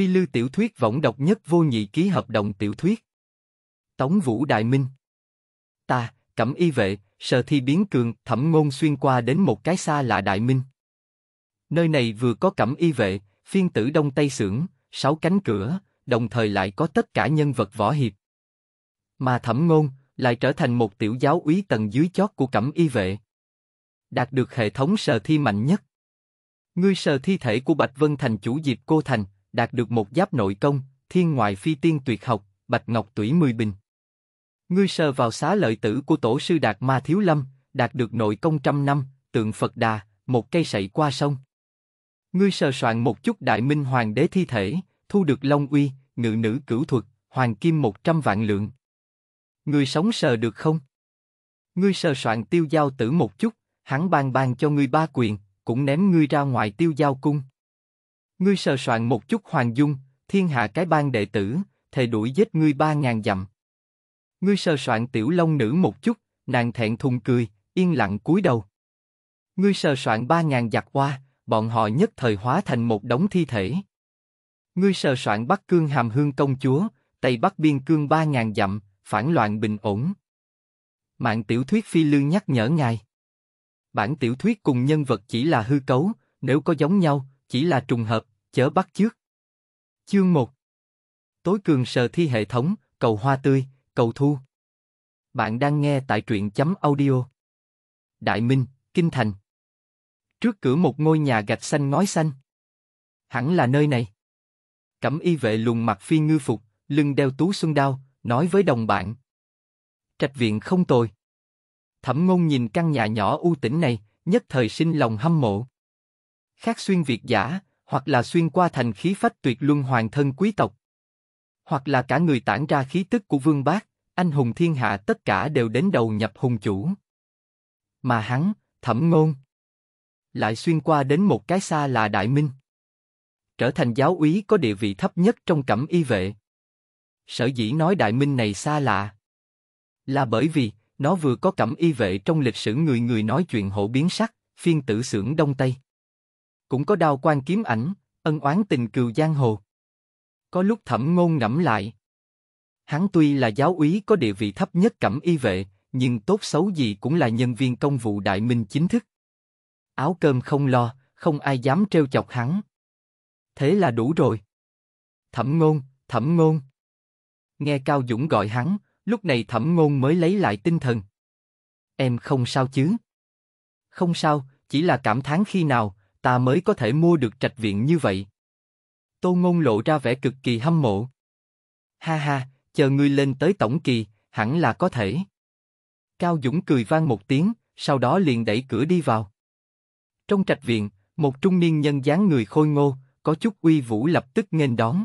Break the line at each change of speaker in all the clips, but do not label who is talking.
Phi lưu tiểu thuyết võng độc nhất vô nhị ký hợp đồng tiểu thuyết. Tống Vũ Đại Minh Ta, Cẩm Y Vệ, sờ Thi Biến Cường, Thẩm Ngôn xuyên qua đến một cái xa lạ Đại Minh. Nơi này vừa có Cẩm Y Vệ, phiên tử Đông Tây Sưởng, sáu cánh cửa, đồng thời lại có tất cả nhân vật võ hiệp. Mà Thẩm Ngôn lại trở thành một tiểu giáo úy tầng dưới chót của Cẩm Y Vệ. Đạt được hệ thống sờ Thi mạnh nhất. Ngươi sờ thi thể của Bạch Vân Thành chủ Diệp Cô Thành, đạt được một giáp nội công, thiên ngoại phi tiên tuyệt học, bạch ngọc tủy mười bình. Ngươi sờ vào xá lợi tử của tổ sư Đạt Ma Thiếu Lâm, đạt được nội công trăm năm, tượng Phật Đà, một cây sậy qua sông. Ngươi sờ soạn một chút đại minh hoàng đế thi thể, thu được long uy, ngự nữ cửu thuật, hoàng kim một trăm vạn lượng. Ngươi sống sờ được không? Ngươi sờ soạn tiêu giao tử một chút, hắn ban ban cho ngươi ba quyền, cũng ném ngươi ra ngoài tiêu giao cung. Ngươi sờ soạn một chút hoàng dung, thiên hạ cái bang đệ tử, thề đuổi giết ngươi ba ngàn dặm. Ngươi sờ soạn tiểu long nữ một chút, nàng thẹn thùng cười, yên lặng cúi đầu. Ngươi sờ soạn ba ngàn giặc qua, bọn họ nhất thời hóa thành một đống thi thể. Ngươi sờ soạn Bắc Cương Hàm Hương công chúa, Tây Bắc biên cương ba ngàn dặm, phản loạn bình ổn. Mạng tiểu thuyết phi lương nhắc nhở ngài. Bản tiểu thuyết cùng nhân vật chỉ là hư cấu, nếu có giống nhau, chỉ là trùng hợp, chớ bắt trước Chương 1 Tối cường sờ thi hệ thống, cầu hoa tươi, cầu thu. Bạn đang nghe tại truyện chấm audio. Đại Minh, Kinh Thành. Trước cửa một ngôi nhà gạch xanh ngói xanh. Hẳn là nơi này. Cẩm y vệ lùn mặt phi ngư phục, lưng đeo tú xuân đao, nói với đồng bạn. Trạch viện không tồi. Thẩm ngôn nhìn căn nhà nhỏ u tĩnh này, nhất thời sinh lòng hâm mộ. Khác xuyên việt giả, hoặc là xuyên qua thành khí phách tuyệt luân hoàng thân quý tộc, hoặc là cả người tản ra khí tức của vương bác, anh hùng thiên hạ tất cả đều đến đầu nhập hùng chủ. Mà hắn, thẩm ngôn, lại xuyên qua đến một cái xa là Đại Minh. Trở thành giáo úy có địa vị thấp nhất trong cẩm y vệ. Sở dĩ nói Đại Minh này xa lạ. Là bởi vì, nó vừa có cẩm y vệ trong lịch sử người người nói chuyện hổ biến sắc, phiên tử sưởng Đông Tây cũng có đao quan kiếm ảnh, ân oán tình cừu giang hồ. Có lúc thẩm ngôn ngẫm lại. Hắn tuy là giáo úy có địa vị thấp nhất cẩm y vệ, nhưng tốt xấu gì cũng là nhân viên công vụ đại minh chính thức. Áo cơm không lo, không ai dám trêu chọc hắn. Thế là đủ rồi. Thẩm ngôn, thẩm ngôn. Nghe Cao Dũng gọi hắn, lúc này thẩm ngôn mới lấy lại tinh thần. Em không sao chứ? Không sao, chỉ là cảm thán khi nào, ta mới có thể mua được trạch viện như vậy. Tô Ngôn lộ ra vẻ cực kỳ hâm mộ. Ha ha, chờ ngươi lên tới tổng kỳ, hẳn là có thể. Cao Dũng cười vang một tiếng, sau đó liền đẩy cửa đi vào. Trong trạch viện, một trung niên nhân dáng người khôi ngô, có chút uy vũ lập tức nghênh đón.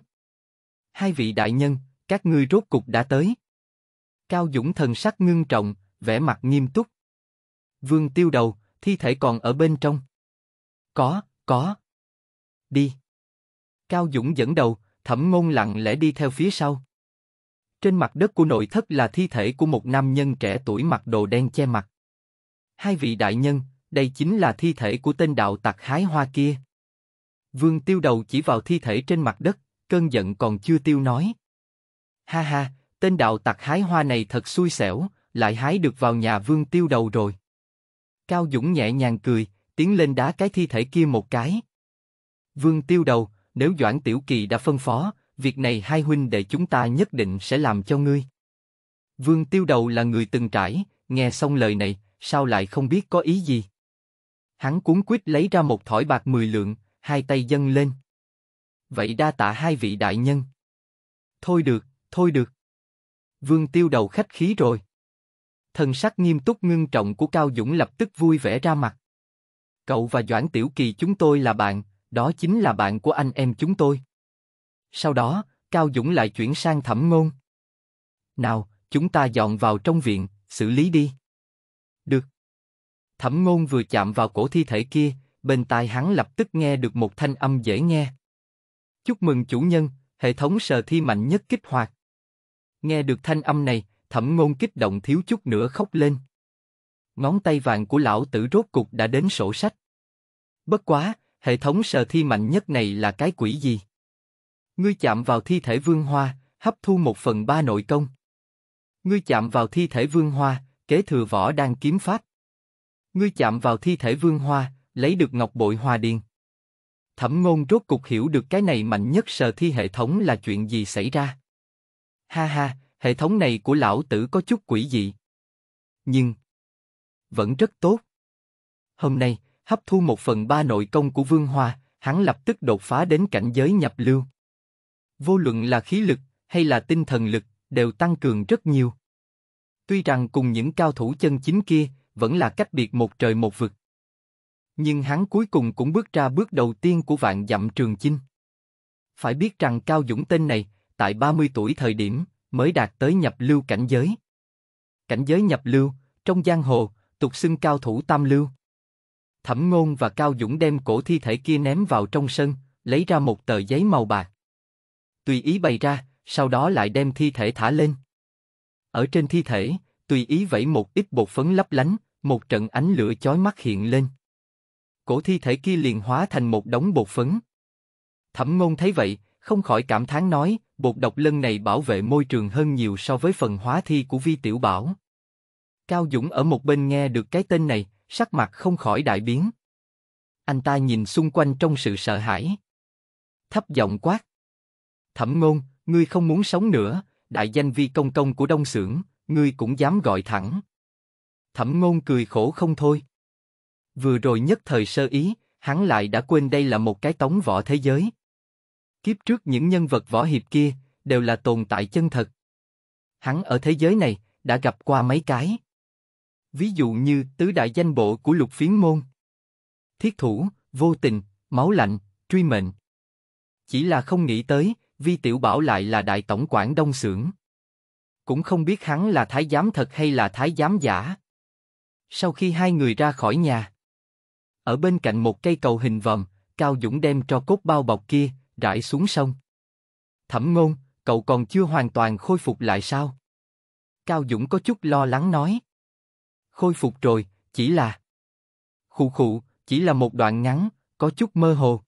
Hai vị đại nhân, các ngươi rốt cục đã tới. Cao Dũng thần sắc ngưng trọng, vẻ mặt nghiêm túc. Vương tiêu đầu, thi thể còn ở bên trong. Có, có. Đi. Cao Dũng dẫn đầu, thẩm ngôn lặng lẽ đi theo phía sau. Trên mặt đất của nội thất là thi thể của một nam nhân trẻ tuổi mặc đồ đen che mặt. Hai vị đại nhân, đây chính là thi thể của tên đạo tặc hái hoa kia. Vương tiêu đầu chỉ vào thi thể trên mặt đất, cơn giận còn chưa tiêu nói. Ha ha, tên đạo tặc hái hoa này thật xui xẻo, lại hái được vào nhà vương tiêu đầu rồi. Cao Dũng nhẹ nhàng cười, tiến lên đá cái thi thể kia một cái. Vương tiêu đầu, nếu Doãn Tiểu Kỳ đã phân phó, việc này hai huynh đệ chúng ta nhất định sẽ làm cho ngươi. Vương tiêu đầu là người từng trải, nghe xong lời này, sao lại không biết có ý gì? Hắn cuốn quýt lấy ra một thỏi bạc mười lượng, hai tay dâng lên. Vậy đa tạ hai vị đại nhân. Thôi được, thôi được. Vương tiêu đầu khách khí rồi. Thần sắc nghiêm túc ngưng trọng của Cao Dũng lập tức vui vẻ ra mặt. Cậu và Doãn Tiểu Kỳ chúng tôi là bạn, đó chính là bạn của anh em chúng tôi. Sau đó, Cao Dũng lại chuyển sang thẩm ngôn. Nào, chúng ta dọn vào trong viện, xử lý đi. Được. Thẩm ngôn vừa chạm vào cổ thi thể kia, bên tai hắn lập tức nghe được một thanh âm dễ nghe. Chúc mừng chủ nhân, hệ thống sờ thi mạnh nhất kích hoạt. Nghe được thanh âm này, thẩm ngôn kích động thiếu chút nữa khóc lên ngón tay vàng của lão tử rốt cục đã đến sổ sách. Bất quá, hệ thống sờ thi mạnh nhất này là cái quỷ gì? Ngươi chạm vào thi thể vương hoa, hấp thu một phần ba nội công. Ngươi chạm vào thi thể vương hoa, kế thừa võ đang kiếm pháp. Ngươi chạm vào thi thể vương hoa, lấy được ngọc bội hoa điền. Thẩm ngôn rốt cục hiểu được cái này mạnh nhất sờ thi hệ thống là chuyện gì xảy ra. Ha ha, hệ thống này của lão tử có chút quỷ dị. Nhưng, vẫn rất tốt. Hôm nay, hấp thu một phần ba nội công của Vương Hoa, hắn lập tức đột phá đến cảnh giới nhập lưu. Vô luận là khí lực hay là tinh thần lực, đều tăng cường rất nhiều. Tuy rằng cùng những cao thủ chân chính kia, vẫn là cách biệt một trời một vực. Nhưng hắn cuối cùng cũng bước ra bước đầu tiên của vạn dặm trường chinh. Phải biết rằng Cao Dũng tên này, tại 30 tuổi thời điểm, mới đạt tới nhập lưu cảnh giới. Cảnh giới nhập lưu, trong giang hồ, tục xưng cao thủ tam lưu. Thẩm Ngôn và Cao Dũng đem cổ thi thể kia ném vào trong sân, lấy ra một tờ giấy màu bạc. Tùy ý bày ra, sau đó lại đem thi thể thả lên. Ở trên thi thể, tùy ý vẩy một ít bột phấn lấp lánh, một trận ánh lửa chói mắt hiện lên. Cổ thi thể kia liền hóa thành một đống bột phấn. Thẩm Ngôn thấy vậy, không khỏi cảm thán nói, bột độc lân này bảo vệ môi trường hơn nhiều so với phần hóa thi của Vi Tiểu Bảo. Cao Dũng ở một bên nghe được cái tên này, sắc mặt không khỏi đại biến. Anh ta nhìn xung quanh trong sự sợ hãi. Thấp giọng quát. Thẩm ngôn, ngươi không muốn sống nữa, đại danh vi công công của Đông Sưởng, ngươi cũng dám gọi thẳng. Thẩm ngôn cười khổ không thôi. Vừa rồi nhất thời sơ ý, hắn lại đã quên đây là một cái tống võ thế giới. Kiếp trước những nhân vật võ hiệp kia, đều là tồn tại chân thật. Hắn ở thế giới này, đã gặp qua mấy cái ví dụ như tứ đại danh bộ của lục phiến môn. Thiết thủ, vô tình, máu lạnh, truy mệnh. Chỉ là không nghĩ tới, Vi Tiểu Bảo lại là đại tổng quản Đông Sưởng. Cũng không biết hắn là thái giám thật hay là thái giám giả. Sau khi hai người ra khỏi nhà, ở bên cạnh một cây cầu hình vòm, Cao Dũng đem cho cốt bao bọc kia, rải xuống sông. Thẩm ngôn, cậu còn chưa hoàn toàn khôi phục lại sao? Cao Dũng có chút lo lắng nói khôi phục rồi, chỉ là... Khụ khụ, chỉ là một đoạn ngắn, có chút mơ hồ.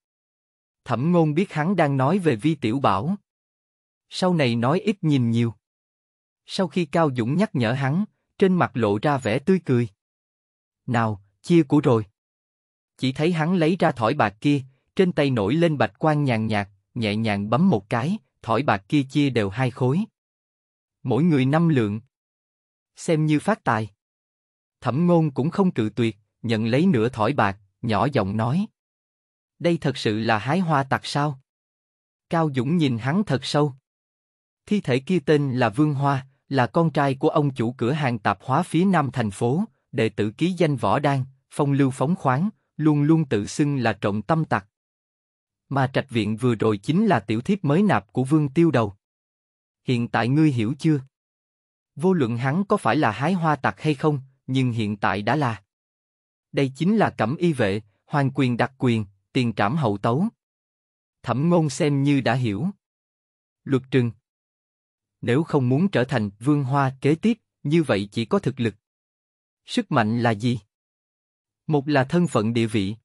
Thẩm ngôn biết hắn đang nói về vi tiểu bảo. Sau này nói ít nhìn nhiều. Sau khi Cao Dũng nhắc nhở hắn, trên mặt lộ ra vẻ tươi cười. Nào, chia của rồi. Chỉ thấy hắn lấy ra thỏi bạc kia, trên tay nổi lên bạch quan nhàn nhạt, nhẹ nhàng bấm một cái, thỏi bạc kia chia đều hai khối. Mỗi người năm lượng. Xem như phát tài. Thẩm Ngôn cũng không cự tuyệt, nhận lấy nửa thỏi bạc, nhỏ giọng nói: "Đây thật sự là hái hoa tặc sao?" Cao Dũng nhìn hắn thật sâu. Thi thể kia tên là Vương Hoa, là con trai của ông chủ cửa hàng tạp hóa phía nam thành phố, đệ tử ký danh võ đan, phong lưu phóng khoáng, luôn luôn tự xưng là trọng tâm tặc. Mà trạch viện vừa rồi chính là tiểu thiếp mới nạp của Vương Tiêu Đầu. Hiện tại ngươi hiểu chưa? Vô luận hắn có phải là hái hoa tặc hay không, nhưng hiện tại đã là. Đây chính là cẩm y vệ, hoàn quyền đặc quyền, tiền trảm hậu tấu. Thẩm ngôn xem như đã hiểu. Luật trừng Nếu không muốn trở thành vương hoa kế tiếp, như vậy chỉ có thực lực. Sức mạnh là gì? Một là thân phận địa vị.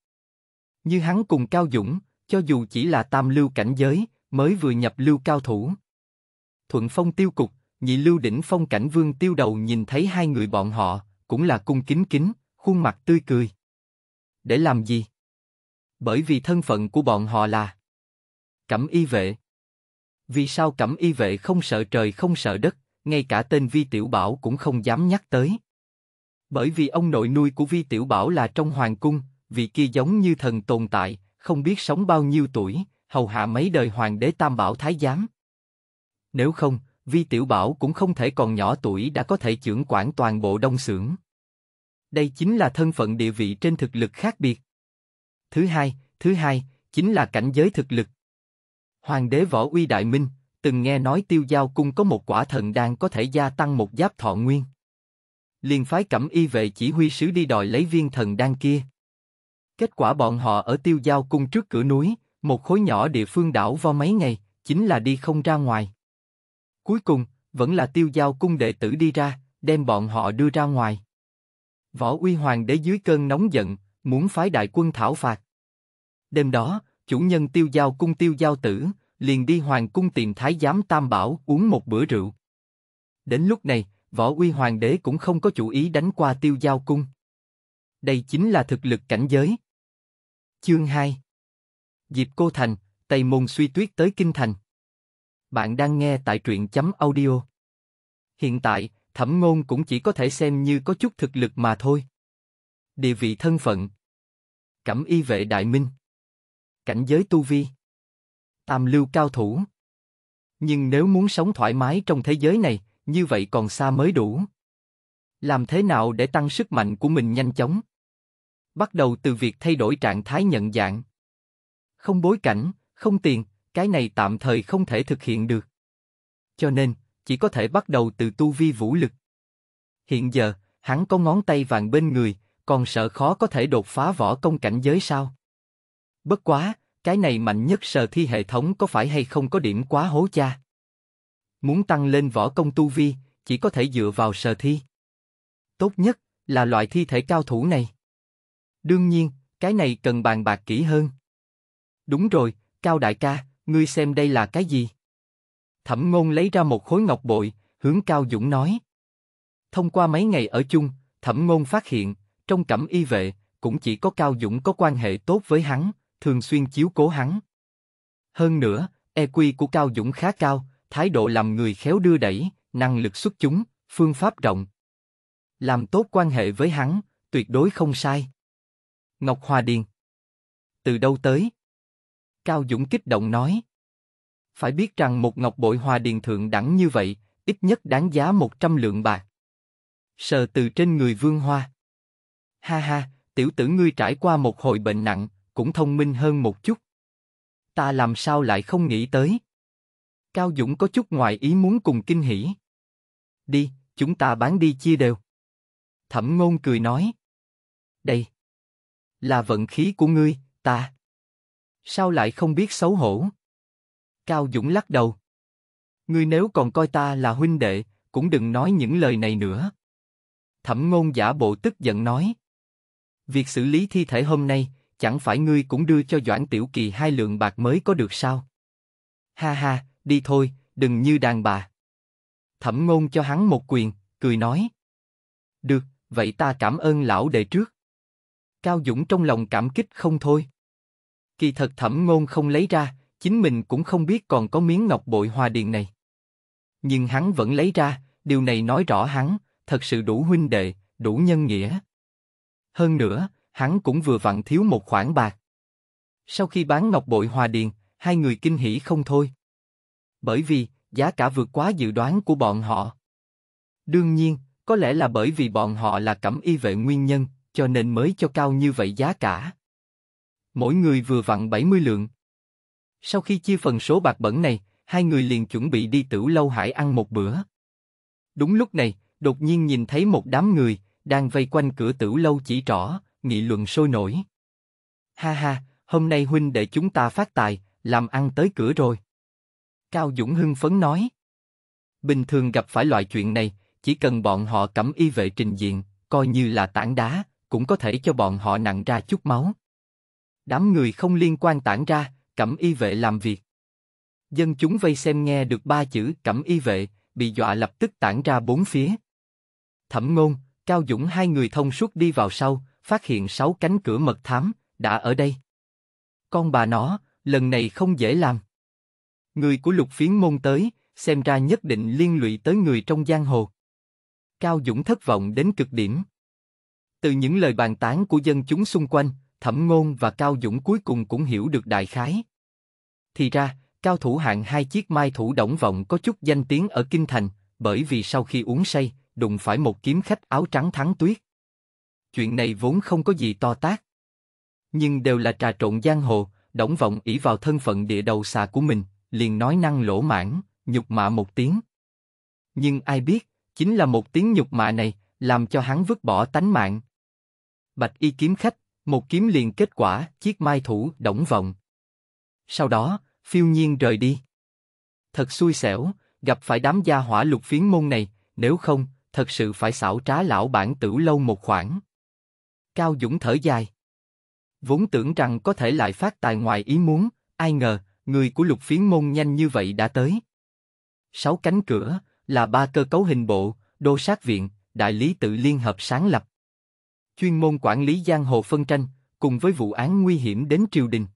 Như hắn cùng Cao Dũng, cho dù chỉ là tam lưu cảnh giới, mới vừa nhập lưu cao thủ. Thuận phong tiêu cục, nhị lưu đỉnh phong cảnh vương tiêu đầu nhìn thấy hai người bọn họ, cũng là cung kính kính, khuôn mặt tươi cười. Để làm gì? Bởi vì thân phận của bọn họ là Cẩm y vệ. Vì sao cẩm y vệ không sợ trời không sợ đất, ngay cả tên Vi Tiểu Bảo cũng không dám nhắc tới? Bởi vì ông nội nuôi của Vi Tiểu Bảo là trong hoàng cung, vị kia giống như thần tồn tại, không biết sống bao nhiêu tuổi, hầu hạ mấy đời hoàng đế Tam Bảo Thái Giám. Nếu không, Vi Tiểu Bảo cũng không thể còn nhỏ tuổi đã có thể trưởng quản toàn bộ đông Sưởng. Đây chính là thân phận địa vị trên thực lực khác biệt. Thứ hai, thứ hai, chính là cảnh giới thực lực. Hoàng đế Võ Uy Đại Minh, từng nghe nói tiêu giao cung có một quả thần đan có thể gia tăng một giáp thọ nguyên. Liền phái cẩm y vệ chỉ huy sứ đi đòi lấy viên thần đan kia. Kết quả bọn họ ở tiêu giao cung trước cửa núi, một khối nhỏ địa phương đảo vo mấy ngày, chính là đi không ra ngoài. Cuối cùng, vẫn là tiêu giao cung đệ tử đi ra, đem bọn họ đưa ra ngoài. Võ Uy Hoàng đế dưới cơn nóng giận, muốn phái đại quân thảo phạt. Đêm đó, chủ nhân tiêu giao cung tiêu giao tử, liền đi hoàng cung tìm thái giám tam bảo uống một bữa rượu. Đến lúc này, võ uy hoàng đế cũng không có chủ ý đánh qua tiêu giao cung. Đây chính là thực lực cảnh giới. Chương 2 Diệp Cô Thành, Tây Môn suy tuyết tới Kinh Thành. Bạn đang nghe tại truyện chấm audio. Hiện tại, thẩm ngôn cũng chỉ có thể xem như có chút thực lực mà thôi. Địa vị thân phận. Cẩm y vệ đại minh. Cảnh giới tu vi. Tam lưu cao thủ. Nhưng nếu muốn sống thoải mái trong thế giới này, như vậy còn xa mới đủ. Làm thế nào để tăng sức mạnh của mình nhanh chóng? Bắt đầu từ việc thay đổi trạng thái nhận dạng. Không bối cảnh, không tiền, cái này tạm thời không thể thực hiện được. Cho nên, chỉ có thể bắt đầu từ tu vi vũ lực. Hiện giờ, hắn có ngón tay vàng bên người, còn sợ khó có thể đột phá võ công cảnh giới sao? Bất quá, cái này mạnh nhất sờ thi hệ thống có phải hay không có điểm quá hố cha? Muốn tăng lên võ công tu vi, chỉ có thể dựa vào sờ thi. Tốt nhất là loại thi thể cao thủ này. Đương nhiên, cái này cần bàn bạc kỹ hơn. Đúng rồi, Cao Đại ca, ngươi xem đây là cái gì? Thẩm Ngôn lấy ra một khối ngọc bội, hướng Cao Dũng nói. Thông qua mấy ngày ở chung, Thẩm Ngôn phát hiện, trong cẩm y vệ, cũng chỉ có Cao Dũng có quan hệ tốt với hắn, thường xuyên chiếu cố hắn. Hơn nữa, EQ của Cao Dũng khá cao, thái độ làm người khéo đưa đẩy, năng lực xuất chúng, phương pháp rộng. Làm tốt quan hệ với hắn, tuyệt đối không sai. Ngọc Hòa Điền Từ đâu tới? Cao Dũng kích động nói. Phải biết rằng một ngọc bội hòa điền thượng đẳng như vậy, ít nhất đáng giá 100 lượng bạc. Sờ từ trên người Vương Hoa. Ha ha, tiểu tử ngươi trải qua một hồi bệnh nặng, cũng thông minh hơn một chút. Ta làm sao lại không nghĩ tới. Cao Dũng có chút ngoài ý muốn cùng kinh hỉ. Đi, chúng ta bán đi chia đều. Thẩm ngôn cười nói. Đây, là vận khí của ngươi, ta. Sao lại không biết xấu hổ? Cao Dũng lắc đầu. Ngươi nếu còn coi ta là huynh đệ, cũng đừng nói những lời này nữa. Thẩm ngôn giả bộ tức giận nói. Việc xử lý thi thể hôm nay, chẳng phải ngươi cũng đưa cho Doãn Tiểu Kỳ hai lượng bạc mới có được sao? Ha ha, đi thôi, đừng như đàn bà. Thẩm ngôn cho hắn một quyền, cười nói. Được, vậy ta cảm ơn lão đệ trước. Cao Dũng trong lòng cảm kích không thôi. Kỳ thật thẩm ngôn không lấy ra, chính mình cũng không biết còn có miếng ngọc bội hòa điền này. Nhưng hắn vẫn lấy ra, điều này nói rõ hắn, thật sự đủ huynh đệ, đủ nhân nghĩa. Hơn nữa, hắn cũng vừa vặn thiếu một khoản bạc. Sau khi bán ngọc bội hòa điền, hai người kinh hỉ không thôi. Bởi vì, giá cả vượt quá dự đoán của bọn họ. Đương nhiên, có lẽ là bởi vì bọn họ là cẩm y vệ nguyên nhân, cho nên mới cho cao như vậy giá cả mỗi người vừa vặn 70 lượng. Sau khi chia phần số bạc bẩn này, hai người liền chuẩn bị đi tửu lâu hải ăn một bữa. Đúng lúc này, đột nhiên nhìn thấy một đám người đang vây quanh cửa tửu lâu chỉ trỏ, nghị luận sôi nổi. Ha ha, hôm nay huynh để chúng ta phát tài, làm ăn tới cửa rồi. Cao Dũng hưng phấn nói. Bình thường gặp phải loại chuyện này, chỉ cần bọn họ cẩm y vệ trình diện, coi như là tảng đá, cũng có thể cho bọn họ nặng ra chút máu. Đám người không liên quan tản ra, cẩm y vệ làm việc. Dân chúng vây xem nghe được ba chữ cẩm y vệ, bị dọa lập tức tản ra bốn phía. Thẩm ngôn, Cao Dũng hai người thông suốt đi vào sau, phát hiện sáu cánh cửa mật thám, đã ở đây. Con bà nó, lần này không dễ làm. Người của lục phiến môn tới, xem ra nhất định liên lụy tới người trong giang hồ. Cao Dũng thất vọng đến cực điểm. Từ những lời bàn tán của dân chúng xung quanh, Thẩm Ngôn và Cao Dũng cuối cùng cũng hiểu được đại khái. Thì ra, cao thủ hạng hai chiếc mai thủ động vọng có chút danh tiếng ở Kinh Thành, bởi vì sau khi uống say, đụng phải một kiếm khách áo trắng thắng tuyết. Chuyện này vốn không có gì to tác. Nhưng đều là trà trộn giang hồ, động vọng ỷ vào thân phận địa đầu xà của mình, liền nói năng lỗ mãn, nhục mạ một tiếng. Nhưng ai biết, chính là một tiếng nhục mạ này, làm cho hắn vứt bỏ tánh mạng. Bạch y kiếm khách, một kiếm liền kết quả, chiếc mai thủ đổng vòng Sau đó, phiêu nhiên rời đi. Thật xui xẻo, gặp phải đám gia hỏa lục phiến môn này, nếu không, thật sự phải xảo trá lão bản tử lâu một khoảng. Cao Dũng thở dài. Vốn tưởng rằng có thể lại phát tài ngoài ý muốn, ai ngờ, người của lục phiến môn nhanh như vậy đã tới. Sáu cánh cửa, là ba cơ cấu hình bộ, đô sát viện, đại lý tự liên hợp sáng lập chuyên môn quản lý giang hồ phân tranh, cùng với vụ án nguy hiểm đến triều đình.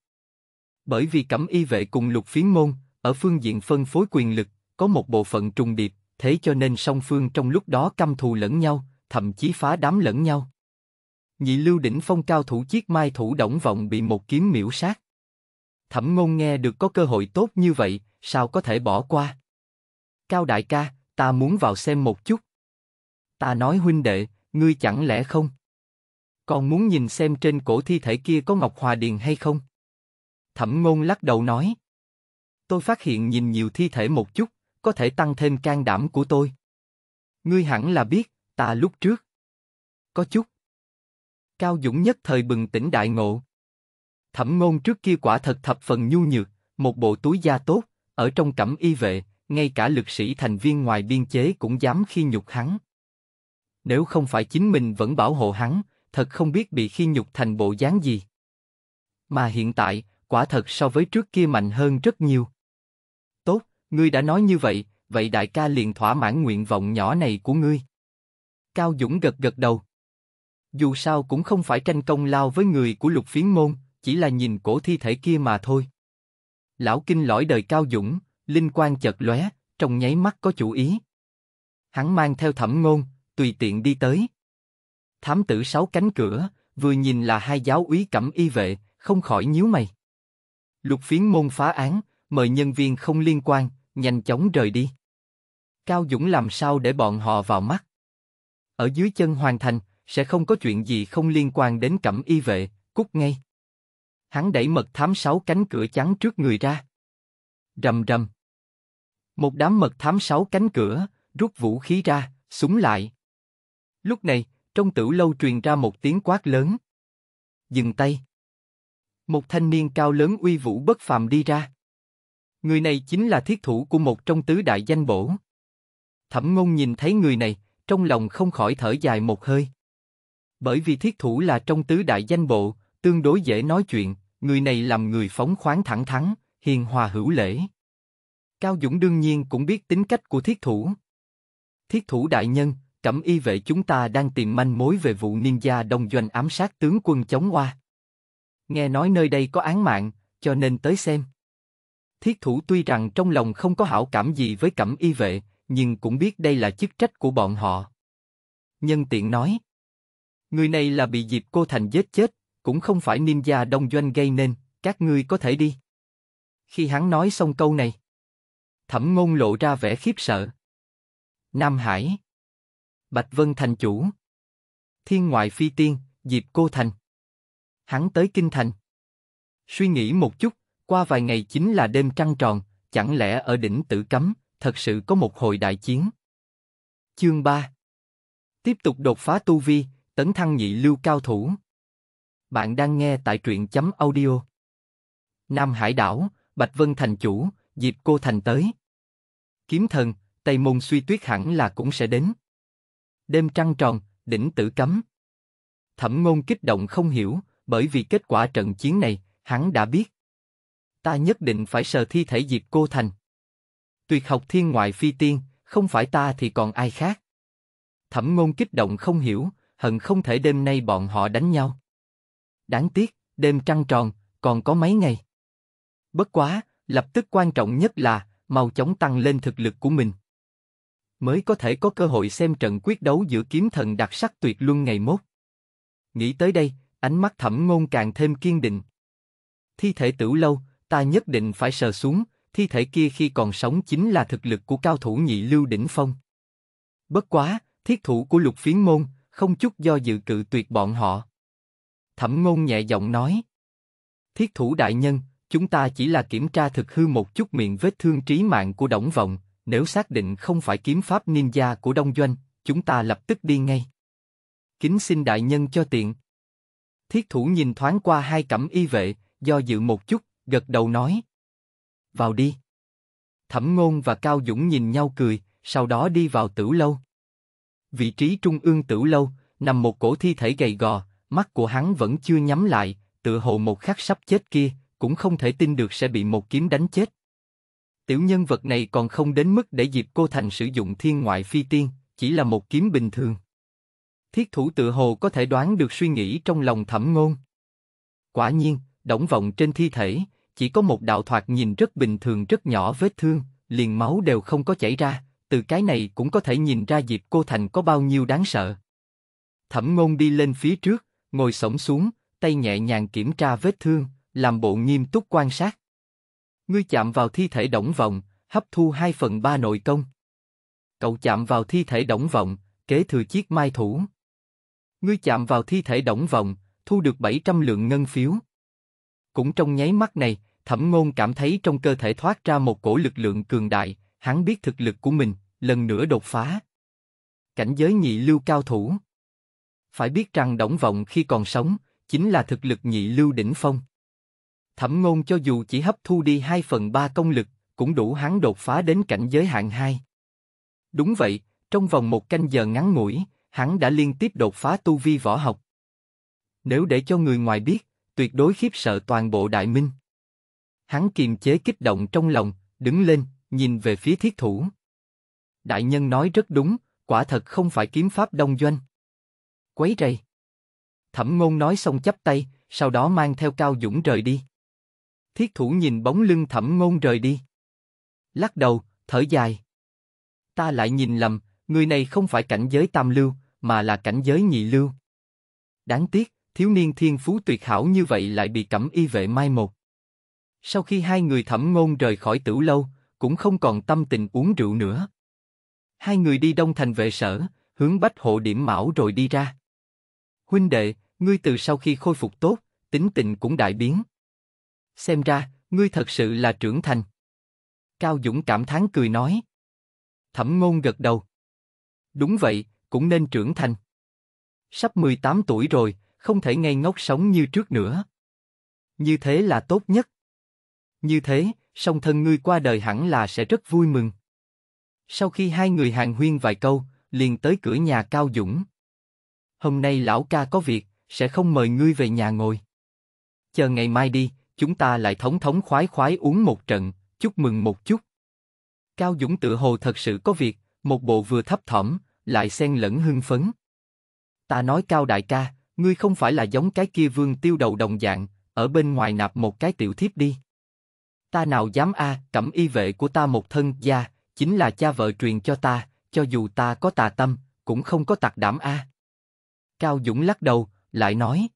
Bởi vì cẩm y vệ cùng lục phiến môn, ở phương diện phân phối quyền lực, có một bộ phận trùng điệp, thế cho nên song phương trong lúc đó căm thù lẫn nhau, thậm chí phá đám lẫn nhau. Nhị lưu đỉnh phong cao thủ chiếc mai thủ động vọng bị một kiếm miễu sát. Thẩm ngôn nghe được có cơ hội tốt như vậy, sao có thể bỏ qua? Cao đại ca, ta muốn vào xem một chút. Ta nói huynh đệ, ngươi chẳng lẽ không? Con muốn nhìn xem trên cổ thi thể kia có Ngọc Hòa Điền hay không? Thẩm ngôn lắc đầu nói. Tôi phát hiện nhìn nhiều thi thể một chút, có thể tăng thêm can đảm của tôi. Ngươi hẳn là biết, ta lúc trước. Có chút. Cao Dũng nhất thời bừng tỉnh đại ngộ. Thẩm ngôn trước kia quả thật thập phần nhu nhược, một bộ túi da tốt, ở trong cẩm y vệ, ngay cả lực sĩ thành viên ngoài biên chế cũng dám khi nhục hắn. Nếu không phải chính mình vẫn bảo hộ hắn, thật không biết bị khi nhục thành bộ dáng gì. Mà hiện tại, quả thật so với trước kia mạnh hơn rất nhiều. Tốt, ngươi đã nói như vậy, vậy đại ca liền thỏa mãn nguyện vọng nhỏ này của ngươi. Cao Dũng gật gật đầu. Dù sao cũng không phải tranh công lao với người của lục phiến môn, chỉ là nhìn cổ thi thể kia mà thôi. Lão kinh lõi đời Cao Dũng, linh quan chợt lóe, trong nháy mắt có chủ ý. Hắn mang theo thẩm ngôn, tùy tiện đi tới. Thám tử sáu cánh cửa, vừa nhìn là hai giáo úy cẩm y vệ, không khỏi nhíu mày. Lục phiến môn phá án, mời nhân viên không liên quan, nhanh chóng rời đi. Cao Dũng làm sao để bọn họ vào mắt? Ở dưới chân hoàn thành, sẽ không có chuyện gì không liên quan đến cẩm y vệ, cút ngay. Hắn đẩy mật thám sáu cánh cửa trắng trước người ra. Rầm rầm. Một đám mật thám sáu cánh cửa, rút vũ khí ra, súng lại. Lúc này, trong tử lâu truyền ra một tiếng quát lớn. Dừng tay. Một thanh niên cao lớn uy vũ bất phàm đi ra. Người này chính là thiết thủ của một trong tứ đại danh bổ. Thẩm ngôn nhìn thấy người này, trong lòng không khỏi thở dài một hơi. Bởi vì thiết thủ là trong tứ đại danh bộ, tương đối dễ nói chuyện, người này làm người phóng khoáng thẳng thắn, hiền hòa hữu lễ. Cao Dũng đương nhiên cũng biết tính cách của thiết thủ. Thiết thủ đại nhân, Cẩm y vệ chúng ta đang tìm manh mối về vụ niên gia đông doanh ám sát tướng quân chống hoa. Nghe nói nơi đây có án mạng, cho nên tới xem. Thiết thủ tuy rằng trong lòng không có hảo cảm gì với cẩm y vệ, nhưng cũng biết đây là chức trách của bọn họ. Nhân tiện nói, người này là bị Dịp Cô Thành giết chết, cũng không phải niêm gia đông doanh gây nên, các ngươi có thể đi. Khi hắn nói xong câu này, thẩm ngôn lộ ra vẻ khiếp sợ. Nam Hải Bạch Vân thành chủ. Thiên ngoại phi tiên, Diệp Cô Thành. Hắn tới Kinh Thành. Suy nghĩ một chút, qua vài ngày chính là đêm trăng tròn, chẳng lẽ ở đỉnh tử cấm, thật sự có một hồi đại chiến. Chương 3 Tiếp tục đột phá tu vi, tấn thăng nhị lưu cao thủ. Bạn đang nghe tại truyện chấm audio. Nam Hải đảo, Bạch Vân thành chủ, Diệp Cô Thành tới. Kiếm thần, Tây Môn suy tuyết hẳn là cũng sẽ đến đêm trăng tròn, đỉnh tử cấm. Thẩm ngôn kích động không hiểu, bởi vì kết quả trận chiến này, hắn đã biết. Ta nhất định phải sờ thi thể diệt cô thành. Tuyệt học thiên ngoại phi tiên, không phải ta thì còn ai khác. Thẩm ngôn kích động không hiểu, hận không thể đêm nay bọn họ đánh nhau. Đáng tiếc, đêm trăng tròn, còn có mấy ngày. Bất quá, lập tức quan trọng nhất là, mau chóng tăng lên thực lực của mình mới có thể có cơ hội xem trận quyết đấu giữa kiếm thần đặc sắc tuyệt luân ngày mốt. Nghĩ tới đây, ánh mắt thẩm ngôn càng thêm kiên định. Thi thể tử lâu, ta nhất định phải sờ xuống, thi thể kia khi còn sống chính là thực lực của cao thủ nhị lưu đỉnh phong. Bất quá, thiết thủ của lục phiến môn, không chút do dự cự tuyệt bọn họ. Thẩm ngôn nhẹ giọng nói. Thiết thủ đại nhân, chúng ta chỉ là kiểm tra thực hư một chút miệng vết thương trí mạng của Đổng Vọng, nếu xác định không phải kiếm pháp ninja của Đông Doanh, chúng ta lập tức đi ngay. Kính xin đại nhân cho tiện. Thiết thủ nhìn thoáng qua hai cẩm y vệ, do dự một chút, gật đầu nói. Vào đi. Thẩm Ngôn và Cao Dũng nhìn nhau cười, sau đó đi vào tử lâu. Vị trí trung ương tử lâu, nằm một cổ thi thể gầy gò, mắt của hắn vẫn chưa nhắm lại, tự hồ một khắc sắp chết kia, cũng không thể tin được sẽ bị một kiếm đánh chết tiểu nhân vật này còn không đến mức để Diệp Cô Thành sử dụng thiên ngoại phi tiên, chỉ là một kiếm bình thường. Thiết thủ tự hồ có thể đoán được suy nghĩ trong lòng thẩm ngôn. Quả nhiên, đổng vọng trên thi thể, chỉ có một đạo thoạt nhìn rất bình thường rất nhỏ vết thương, liền máu đều không có chảy ra, từ cái này cũng có thể nhìn ra Diệp Cô Thành có bao nhiêu đáng sợ. Thẩm ngôn đi lên phía trước, ngồi sổng xuống, tay nhẹ nhàng kiểm tra vết thương, làm bộ nghiêm túc quan sát. Ngươi chạm vào thi thể động vòng, hấp thu 2 phần 3 nội công. Cậu chạm vào thi thể động vòng, kế thừa chiếc mai thủ. Ngươi chạm vào thi thể động vòng, thu được 700 lượng ngân phiếu. Cũng trong nháy mắt này, Thẩm Ngôn cảm thấy trong cơ thể thoát ra một cổ lực lượng cường đại, hắn biết thực lực của mình, lần nữa đột phá. Cảnh giới nhị lưu cao thủ. Phải biết rằng động Vọng khi còn sống, chính là thực lực nhị lưu đỉnh phong. Thẩm ngôn cho dù chỉ hấp thu đi 2 phần 3 công lực, cũng đủ hắn đột phá đến cảnh giới hạng 2. Đúng vậy, trong vòng một canh giờ ngắn ngủi, hắn đã liên tiếp đột phá tu vi võ học. Nếu để cho người ngoài biết, tuyệt đối khiếp sợ toàn bộ đại minh. Hắn kiềm chế kích động trong lòng, đứng lên, nhìn về phía thiết thủ. Đại nhân nói rất đúng, quả thật không phải kiếm pháp đông doanh. Quấy rầy. Thẩm ngôn nói xong chắp tay, sau đó mang theo Cao Dũng rời đi. Thiết thủ nhìn bóng lưng thẩm ngôn rời đi. Lắc đầu, thở dài. Ta lại nhìn lầm, người này không phải cảnh giới tam lưu, mà là cảnh giới nhị lưu. Đáng tiếc, thiếu niên thiên phú tuyệt hảo như vậy lại bị cẩm y vệ mai một. Sau khi hai người thẩm ngôn rời khỏi tử lâu, cũng không còn tâm tình uống rượu nữa. Hai người đi đông thành vệ sở, hướng bách hộ điểm mão rồi đi ra. Huynh đệ, ngươi từ sau khi khôi phục tốt, tính tình cũng đại biến. Xem ra, ngươi thật sự là trưởng thành. Cao Dũng cảm thán cười nói. Thẩm ngôn gật đầu. Đúng vậy, cũng nên trưởng thành. Sắp 18 tuổi rồi, không thể ngây ngốc sống như trước nữa. Như thế là tốt nhất. Như thế, song thân ngươi qua đời hẳn là sẽ rất vui mừng. Sau khi hai người hàng huyên vài câu, liền tới cửa nhà Cao Dũng. Hôm nay lão ca có việc, sẽ không mời ngươi về nhà ngồi. Chờ ngày mai đi, chúng ta lại thống thống khoái khoái uống một trận, chúc mừng một chút. Cao Dũng tự hồ thật sự có việc, một bộ vừa thấp thỏm, lại xen lẫn hưng phấn. Ta nói Cao đại ca, ngươi không phải là giống cái kia vương tiêu đầu đồng dạng, ở bên ngoài nạp một cái tiểu thiếp đi. Ta nào dám a, à, cẩm y vệ của ta một thân gia, chính là cha vợ truyền cho ta, cho dù ta có tà tâm, cũng không có tặc đảm a. À. Cao Dũng lắc đầu, lại nói.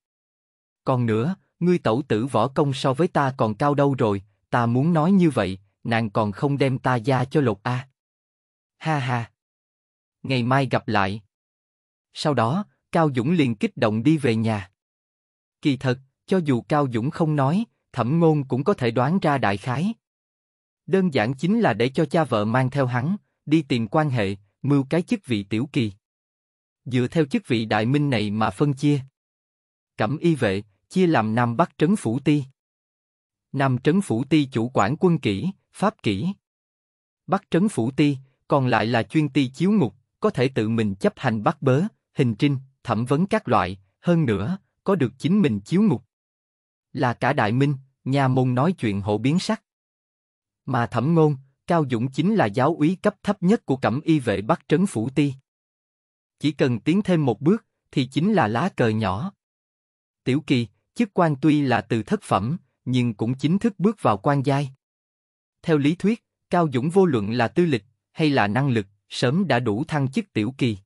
Còn nữa, ngươi tẩu tử võ công so với ta còn cao đâu rồi, ta muốn nói như vậy, nàng còn không đem ta ra cho lục a. Ha ha. Ngày mai gặp lại. Sau đó, Cao Dũng liền kích động đi về nhà. Kỳ thật, cho dù Cao Dũng không nói, Thẩm Ngôn cũng có thể đoán ra đại khái. Đơn giản chính là để cho cha vợ mang theo hắn, đi tìm quan hệ, mưu cái chức vị tiểu kỳ. Dựa theo chức vị đại minh này mà phân chia. Cẩm y vệ, chia làm Nam Bắc Trấn Phủ Ti. Nam Trấn Phủ Ti chủ quản quân kỹ, pháp kỹ. Bắc Trấn Phủ Ti, còn lại là chuyên ti chiếu ngục, có thể tự mình chấp hành bắt bớ, hình trinh, thẩm vấn các loại, hơn nữa, có được chính mình chiếu ngục. Là cả đại minh, nhà môn nói chuyện hộ biến sắc. Mà thẩm ngôn, Cao Dũng chính là giáo úy cấp thấp nhất của cẩm y vệ Bắc Trấn Phủ Ti. Chỉ cần tiến thêm một bước, thì chính là lá cờ nhỏ. Tiểu Kỳ, chức quan tuy là từ thất phẩm, nhưng cũng chính thức bước vào quan giai. Theo lý thuyết, Cao Dũng vô luận là tư lịch hay là năng lực, sớm đã đủ thăng chức tiểu kỳ.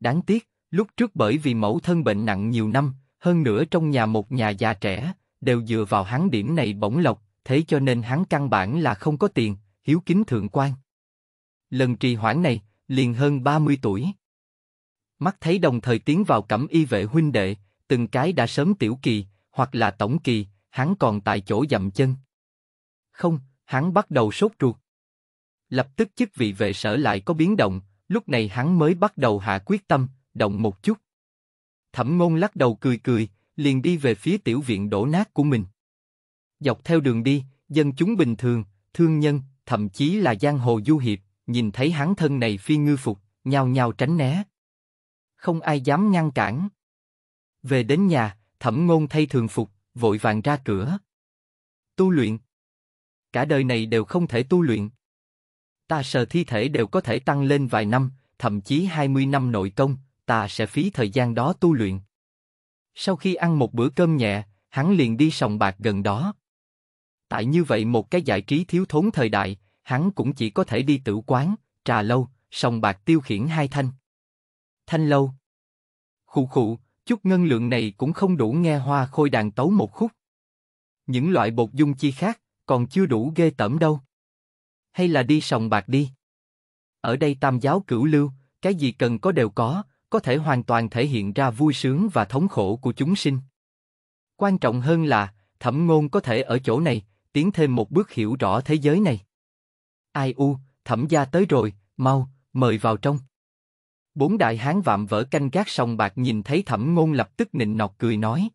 Đáng tiếc, lúc trước bởi vì mẫu thân bệnh nặng nhiều năm, hơn nữa trong nhà một nhà già trẻ, đều dựa vào hắn điểm này bổng lộc, thế cho nên hắn căn bản là không có tiền, hiếu kính thượng quan. Lần trì hoãn này, liền hơn 30 tuổi. Mắt thấy đồng thời tiến vào cẩm y vệ huynh đệ, từng cái đã sớm tiểu kỳ, hoặc là tổng kỳ, hắn còn tại chỗ dậm chân. Không, hắn bắt đầu sốt ruột. Lập tức chức vị vệ sở lại có biến động, lúc này hắn mới bắt đầu hạ quyết tâm, động một chút. Thẩm ngôn lắc đầu cười cười, liền đi về phía tiểu viện đổ nát của mình. Dọc theo đường đi, dân chúng bình thường, thương nhân, thậm chí là giang hồ du hiệp, nhìn thấy hắn thân này phi ngư phục, nhao nhao tránh né. Không ai dám ngăn cản. Về đến nhà, thẩm ngôn thay thường phục, vội vàng ra cửa. Tu luyện. Cả đời này đều không thể tu luyện. Ta sờ thi thể đều có thể tăng lên vài năm, thậm chí 20 năm nội công, ta sẽ phí thời gian đó tu luyện. Sau khi ăn một bữa cơm nhẹ, hắn liền đi sòng bạc gần đó. Tại như vậy một cái giải trí thiếu thốn thời đại, hắn cũng chỉ có thể đi tử quán, trà lâu, sòng bạc tiêu khiển hai thanh. Thanh lâu. Khụ khụ, Chút ngân lượng này cũng không đủ nghe hoa khôi đàn tấu một khúc. Những loại bột dung chi khác còn chưa đủ ghê tởm đâu. Hay là đi sòng bạc đi. Ở đây tam giáo cửu lưu, cái gì cần có đều có, có thể hoàn toàn thể hiện ra vui sướng và thống khổ của chúng sinh. Quan trọng hơn là, thẩm ngôn có thể ở chỗ này, tiến thêm một bước hiểu rõ thế giới này. Ai u, thẩm gia tới rồi, mau, mời vào trong. Bốn đại hán vạm vỡ canh gác sòng bạc nhìn thấy thẩm ngôn lập tức nịnh nọt cười nói.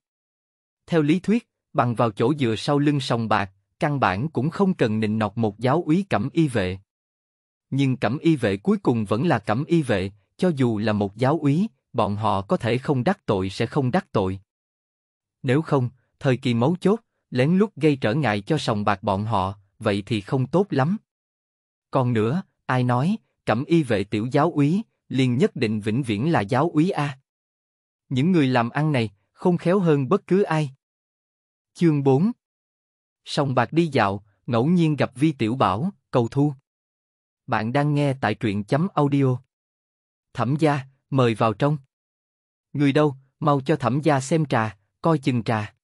Theo lý thuyết, bằng vào chỗ dựa sau lưng sòng bạc, căn bản cũng không cần nịnh nọt một giáo úy cẩm y vệ. Nhưng cẩm y vệ cuối cùng vẫn là cẩm y vệ, cho dù là một giáo úy, bọn họ có thể không đắc tội sẽ không đắc tội. Nếu không, thời kỳ mấu chốt, lén lút gây trở ngại cho sòng bạc bọn họ, vậy thì không tốt lắm. Còn nữa, ai nói, cẩm y vệ tiểu giáo úy, liền nhất định vĩnh viễn là giáo úy A. Những người làm ăn này, không khéo hơn bất cứ ai. Chương 4 Sòng bạc đi dạo, ngẫu nhiên gặp Vi Tiểu Bảo, cầu thu. Bạn đang nghe tại truyện chấm audio. Thẩm gia, mời vào trong. Người đâu, mau cho thẩm gia xem trà, coi chừng trà.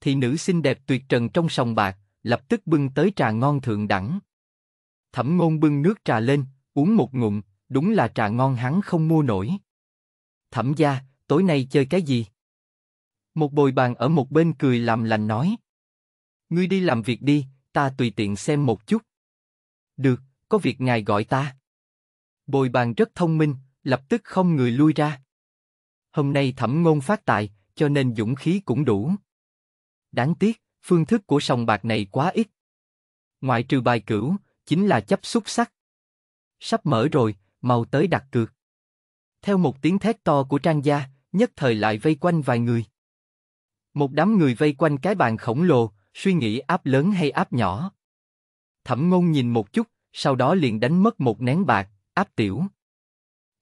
Thị nữ xinh đẹp tuyệt trần trong sòng bạc, lập tức bưng tới trà ngon thượng đẳng. Thẩm ngôn bưng nước trà lên, uống một ngụm, đúng là trà ngon hắn không mua nổi. Thẩm gia, tối nay chơi cái gì? Một bồi bàn ở một bên cười làm lành nói. Ngươi đi làm việc đi, ta tùy tiện xem một chút. Được, có việc ngài gọi ta. Bồi bàn rất thông minh, lập tức không người lui ra. Hôm nay thẩm ngôn phát tài, cho nên dũng khí cũng đủ. Đáng tiếc, phương thức của sòng bạc này quá ít. Ngoại trừ bài cửu, chính là chấp xuất sắc. Sắp mở rồi, màu tới đặt cược. Theo một tiếng thét to của Trang Gia, nhất thời lại vây quanh vài người. Một đám người vây quanh cái bàn khổng lồ, suy nghĩ áp lớn hay áp nhỏ. Thẩm ngôn nhìn một chút, sau đó liền đánh mất một nén bạc, áp tiểu.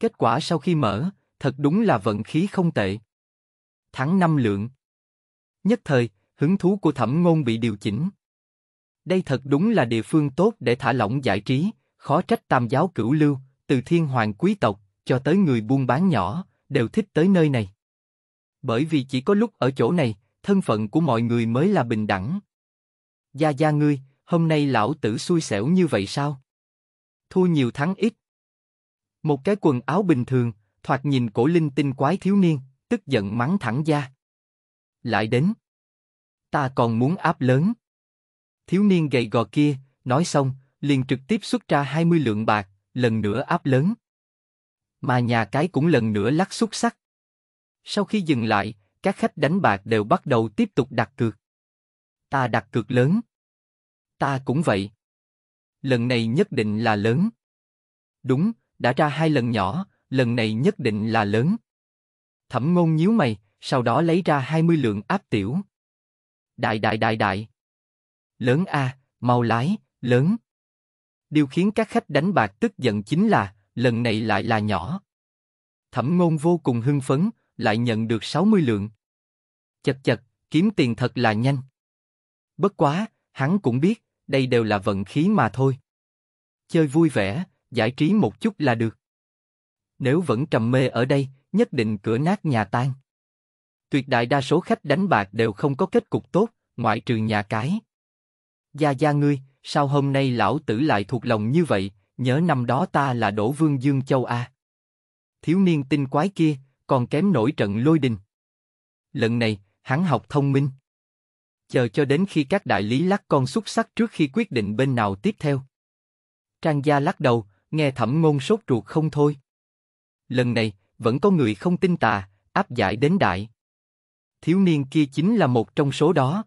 Kết quả sau khi mở, thật đúng là vận khí không tệ. Thắng năm lượng. Nhất thời, hứng thú của thẩm ngôn bị điều chỉnh. Đây thật đúng là địa phương tốt để thả lỏng giải trí, khó trách tam giáo cửu lưu, từ thiên hoàng quý tộc cho tới người buôn bán nhỏ, đều thích tới nơi này. Bởi vì chỉ có lúc ở chỗ này, thân phận của mọi người mới là bình đẳng. Gia gia ngươi, hôm nay lão tử xui xẻo như vậy sao? thu nhiều thắng ít. Một cái quần áo bình thường, thoạt nhìn cổ linh tinh quái thiếu niên, tức giận mắng thẳng ra Lại đến. Ta còn muốn áp lớn. Thiếu niên gầy gò kia, nói xong, liền trực tiếp xuất ra 20 lượng bạc, lần nữa áp lớn. Mà nhà cái cũng lần nữa lắc xuất sắc. Sau khi dừng lại, các khách đánh bạc đều bắt đầu tiếp tục đặt cược. Ta đặt cược lớn. Ta cũng vậy. Lần này nhất định là lớn. Đúng, đã ra hai lần nhỏ, lần này nhất định là lớn. Thẩm ngôn nhíu mày, sau đó lấy ra 20 lượng áp tiểu. Đại đại đại đại. Lớn A, mau lái, lớn. Điều khiến các khách đánh bạc tức giận chính là, lần này lại là nhỏ. Thẩm ngôn vô cùng hưng phấn, lại nhận được 60 lượng. Chật chật, kiếm tiền thật là nhanh. Bất quá, hắn cũng biết, đây đều là vận khí mà thôi. Chơi vui vẻ, giải trí một chút là được. Nếu vẫn trầm mê ở đây, nhất định cửa nát nhà tan. Tuyệt đại đa số khách đánh bạc đều không có kết cục tốt, ngoại trừ nhà cái. Gia gia ngươi, sao hôm nay lão tử lại thuộc lòng như vậy, nhớ năm đó ta là đổ vương dương châu a. À? Thiếu niên tinh quái kia, còn kém nổi trận lôi đình. Lần này, hắn học thông minh. Chờ cho đến khi các đại lý lắc con xuất sắc trước khi quyết định bên nào tiếp theo. Trang gia lắc đầu, nghe thẩm ngôn sốt ruột không thôi. Lần này, vẫn có người không tin tà, áp giải đến đại. Thiếu niên kia chính là một trong số đó.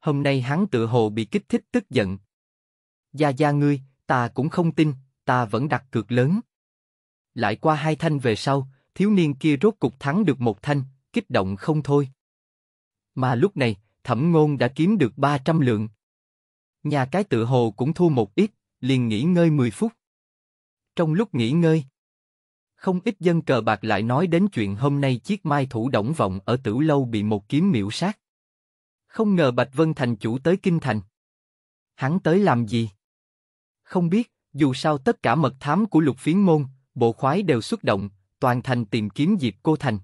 Hôm nay hắn tự hồ bị kích thích tức giận. Gia gia ngươi, ta cũng không tin, ta vẫn đặt cược lớn. Lại qua hai thanh về sau, thiếu niên kia rốt cục thắng được một thanh, kích động không thôi. Mà lúc này, thẩm ngôn đã kiếm được 300 lượng. Nhà cái tự hồ cũng thua một ít, liền nghỉ ngơi 10 phút. Trong lúc nghỉ ngơi, không ít dân cờ bạc lại nói đến chuyện hôm nay chiếc mai thủ động vọng ở tử lâu bị một kiếm miễu sát. Không ngờ Bạch Vân Thành chủ tới Kinh Thành. Hắn tới làm gì? Không biết, dù sao tất cả mật thám của lục phiến môn, bộ khoái đều xuất động, toàn thành tìm kiếm Diệp Cô Thành.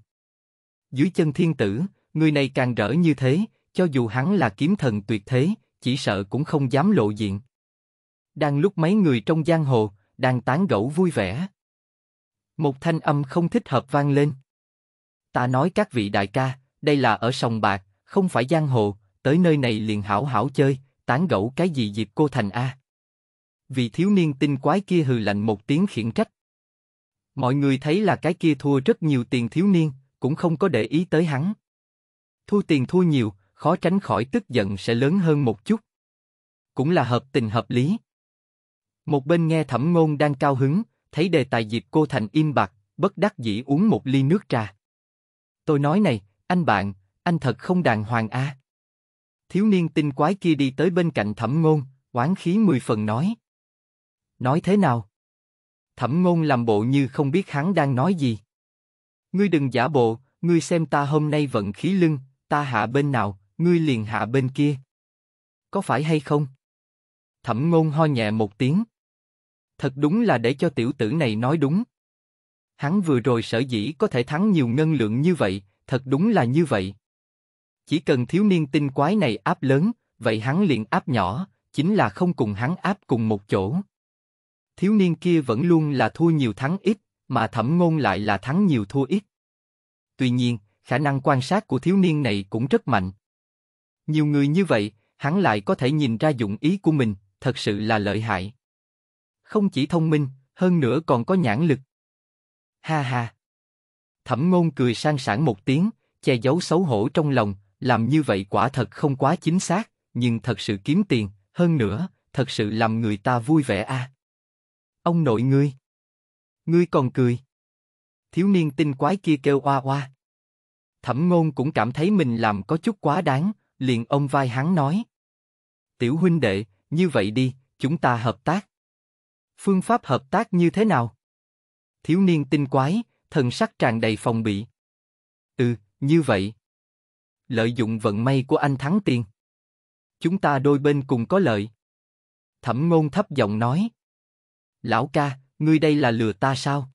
Dưới chân thiên tử, người này càng rỡ như thế, cho dù hắn là kiếm thần tuyệt thế, chỉ sợ cũng không dám lộ diện. Đang lúc mấy người trong giang hồ, đang tán gẫu vui vẻ. Một thanh âm không thích hợp vang lên. Ta nói các vị đại ca, đây là ở sòng bạc, không phải giang hồ, tới nơi này liền hảo hảo chơi, tán gẫu cái gì dịp Cô Thành a? À? Vì thiếu niên tinh quái kia hừ lạnh một tiếng khiển trách. Mọi người thấy là cái kia thua rất nhiều tiền thiếu niên, cũng không có để ý tới hắn. thu tiền thua nhiều, khó tránh khỏi tức giận sẽ lớn hơn một chút. Cũng là hợp tình hợp lý. Một bên nghe thẩm ngôn đang cao hứng, thấy đề tài dịp Cô Thành im bặt, bất đắc dĩ uống một ly nước trà. Tôi nói này, anh bạn, anh thật không đàng hoàng a. À. Thiếu niên tinh quái kia đi tới bên cạnh thẩm ngôn, oán khí mười phần nói. Nói thế nào? Thẩm ngôn làm bộ như không biết hắn đang nói gì. Ngươi đừng giả bộ, ngươi xem ta hôm nay vận khí lưng, ta hạ bên nào, ngươi liền hạ bên kia. Có phải hay không? Thẩm ngôn ho nhẹ một tiếng. Thật đúng là để cho tiểu tử này nói đúng. Hắn vừa rồi sở dĩ có thể thắng nhiều ngân lượng như vậy, thật đúng là như vậy. Chỉ cần thiếu niên tinh quái này áp lớn, vậy hắn liền áp nhỏ, chính là không cùng hắn áp cùng một chỗ. Thiếu niên kia vẫn luôn là thua nhiều thắng ít, mà thẩm ngôn lại là thắng nhiều thua ít. Tuy nhiên, khả năng quan sát của thiếu niên này cũng rất mạnh. Nhiều người như vậy, hắn lại có thể nhìn ra dụng ý của mình, thật sự là lợi hại. Không chỉ thông minh, hơn nữa còn có nhãn lực. Ha ha. Thẩm ngôn cười sang sảng một tiếng, che giấu xấu hổ trong lòng, làm như vậy quả thật không quá chính xác, nhưng thật sự kiếm tiền, hơn nữa, thật sự làm người ta vui vẻ a. À. Ông nội ngươi, ngươi còn cười. Thiếu niên tinh quái kia kêu oa oa. Thẩm ngôn cũng cảm thấy mình làm có chút quá đáng, liền ông vai hắn nói. Tiểu huynh đệ, như vậy đi, chúng ta hợp tác. Phương pháp hợp tác như thế nào? Thiếu niên tinh quái, thần sắc tràn đầy phòng bị. Ừ, như vậy lợi dụng vận may của anh thắng tiền. Chúng ta đôi bên cùng có lợi. Thẩm ngôn thấp giọng nói. Lão ca, ngươi đây là lừa ta sao?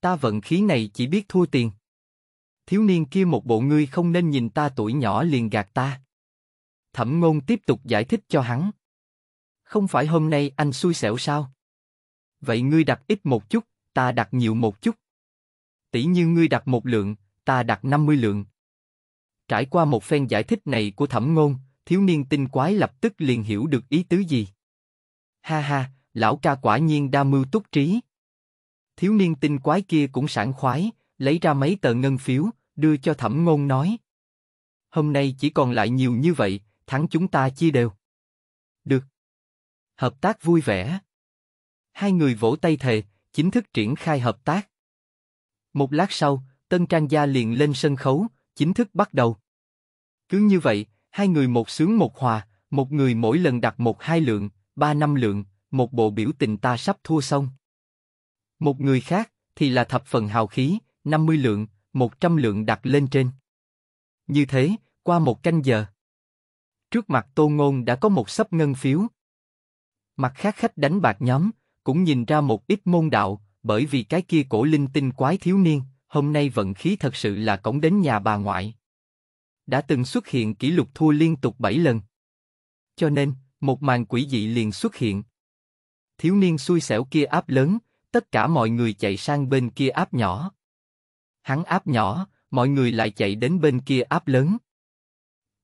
Ta vận khí này chỉ biết thua tiền. Thiếu niên kia một bộ ngươi không nên nhìn ta tuổi nhỏ liền gạt ta. Thẩm ngôn tiếp tục giải thích cho hắn. Không phải hôm nay anh xui xẻo sao? Vậy ngươi đặt ít một chút, ta đặt nhiều một chút. Tỷ như ngươi đặt một lượng, ta đặt 50 lượng, Trải qua một phen giải thích này của thẩm ngôn, thiếu niên tinh quái lập tức liền hiểu được ý tứ gì. Ha ha, lão ca quả nhiên đa mưu túc trí. Thiếu niên tinh quái kia cũng sảng khoái, lấy ra mấy tờ ngân phiếu, đưa cho thẩm ngôn nói. Hôm nay chỉ còn lại nhiều như vậy, thắng chúng ta chia đều. Được. Hợp tác vui vẻ. Hai người vỗ tay thề, chính thức triển khai hợp tác. Một lát sau, Tân Trang Gia liền lên sân khấu, chính thức bắt đầu. Cứ như vậy, hai người một sướng một hòa, một người mỗi lần đặt một hai lượng, ba năm lượng, một bộ biểu tình ta sắp thua xong. Một người khác thì là thập phần hào khí, 50 lượng, 100 lượng đặt lên trên. Như thế, qua một canh giờ. Trước mặt Tô Ngôn đã có một sấp ngân phiếu. Mặt khác khách đánh bạc nhóm, cũng nhìn ra một ít môn đạo, bởi vì cái kia cổ linh tinh quái thiếu niên, hôm nay vận khí thật sự là cổng đến nhà bà ngoại. Đã từng xuất hiện kỷ lục thua liên tục 7 lần. Cho nên, một màn quỷ dị liền xuất hiện. Thiếu niên xui xẻo kia áp lớn, tất cả mọi người chạy sang bên kia áp nhỏ. Hắn áp nhỏ, mọi người lại chạy đến bên kia áp lớn.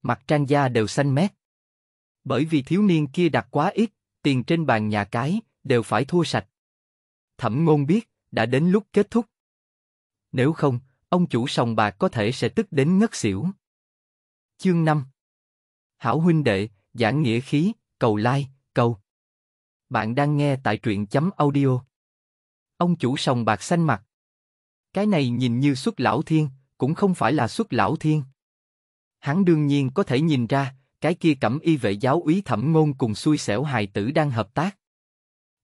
Mặt trang da đều xanh mét. Bởi vì thiếu niên kia đặt quá ít, tiền trên bàn nhà cái, đều phải thua sạch. Thẩm ngôn biết, đã đến lúc kết thúc nếu không, ông chủ sòng bạc có thể sẽ tức đến ngất xỉu. Chương 5 Hảo huynh đệ, giảng nghĩa khí, cầu like, cầu. Bạn đang nghe tại truyện chấm audio. Ông chủ sòng bạc xanh mặt. Cái này nhìn như xuất lão thiên, cũng không phải là xuất lão thiên. Hắn đương nhiên có thể nhìn ra, cái kia cẩm y vệ giáo úy thẩm ngôn cùng xui xẻo hài tử đang hợp tác.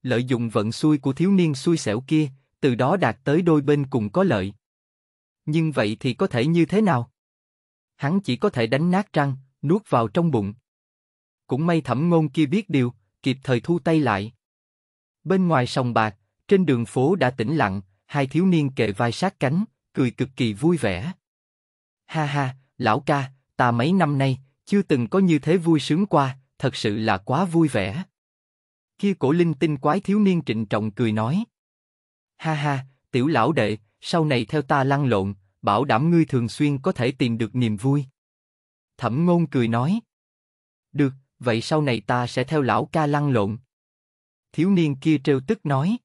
Lợi dụng vận xui của thiếu niên xui xẻo kia, từ đó đạt tới đôi bên cùng có lợi. Nhưng vậy thì có thể như thế nào? Hắn chỉ có thể đánh nát răng, nuốt vào trong bụng. Cũng may thẩm ngôn kia biết điều, kịp thời thu tay lại. Bên ngoài sòng bạc, trên đường phố đã tĩnh lặng, hai thiếu niên kề vai sát cánh, cười cực kỳ vui vẻ. Ha ha, lão ca, ta mấy năm nay, chưa từng có như thế vui sướng qua, thật sự là quá vui vẻ. Kia cổ linh tinh quái thiếu niên trịnh trọng cười nói. Ha ha, tiểu lão đệ, sau này theo ta lăn lộn, bảo đảm ngươi thường xuyên có thể tìm được niềm vui. Thẩm ngôn cười nói. Được, vậy sau này ta sẽ theo lão ca lăn lộn. Thiếu niên kia trêu tức nói.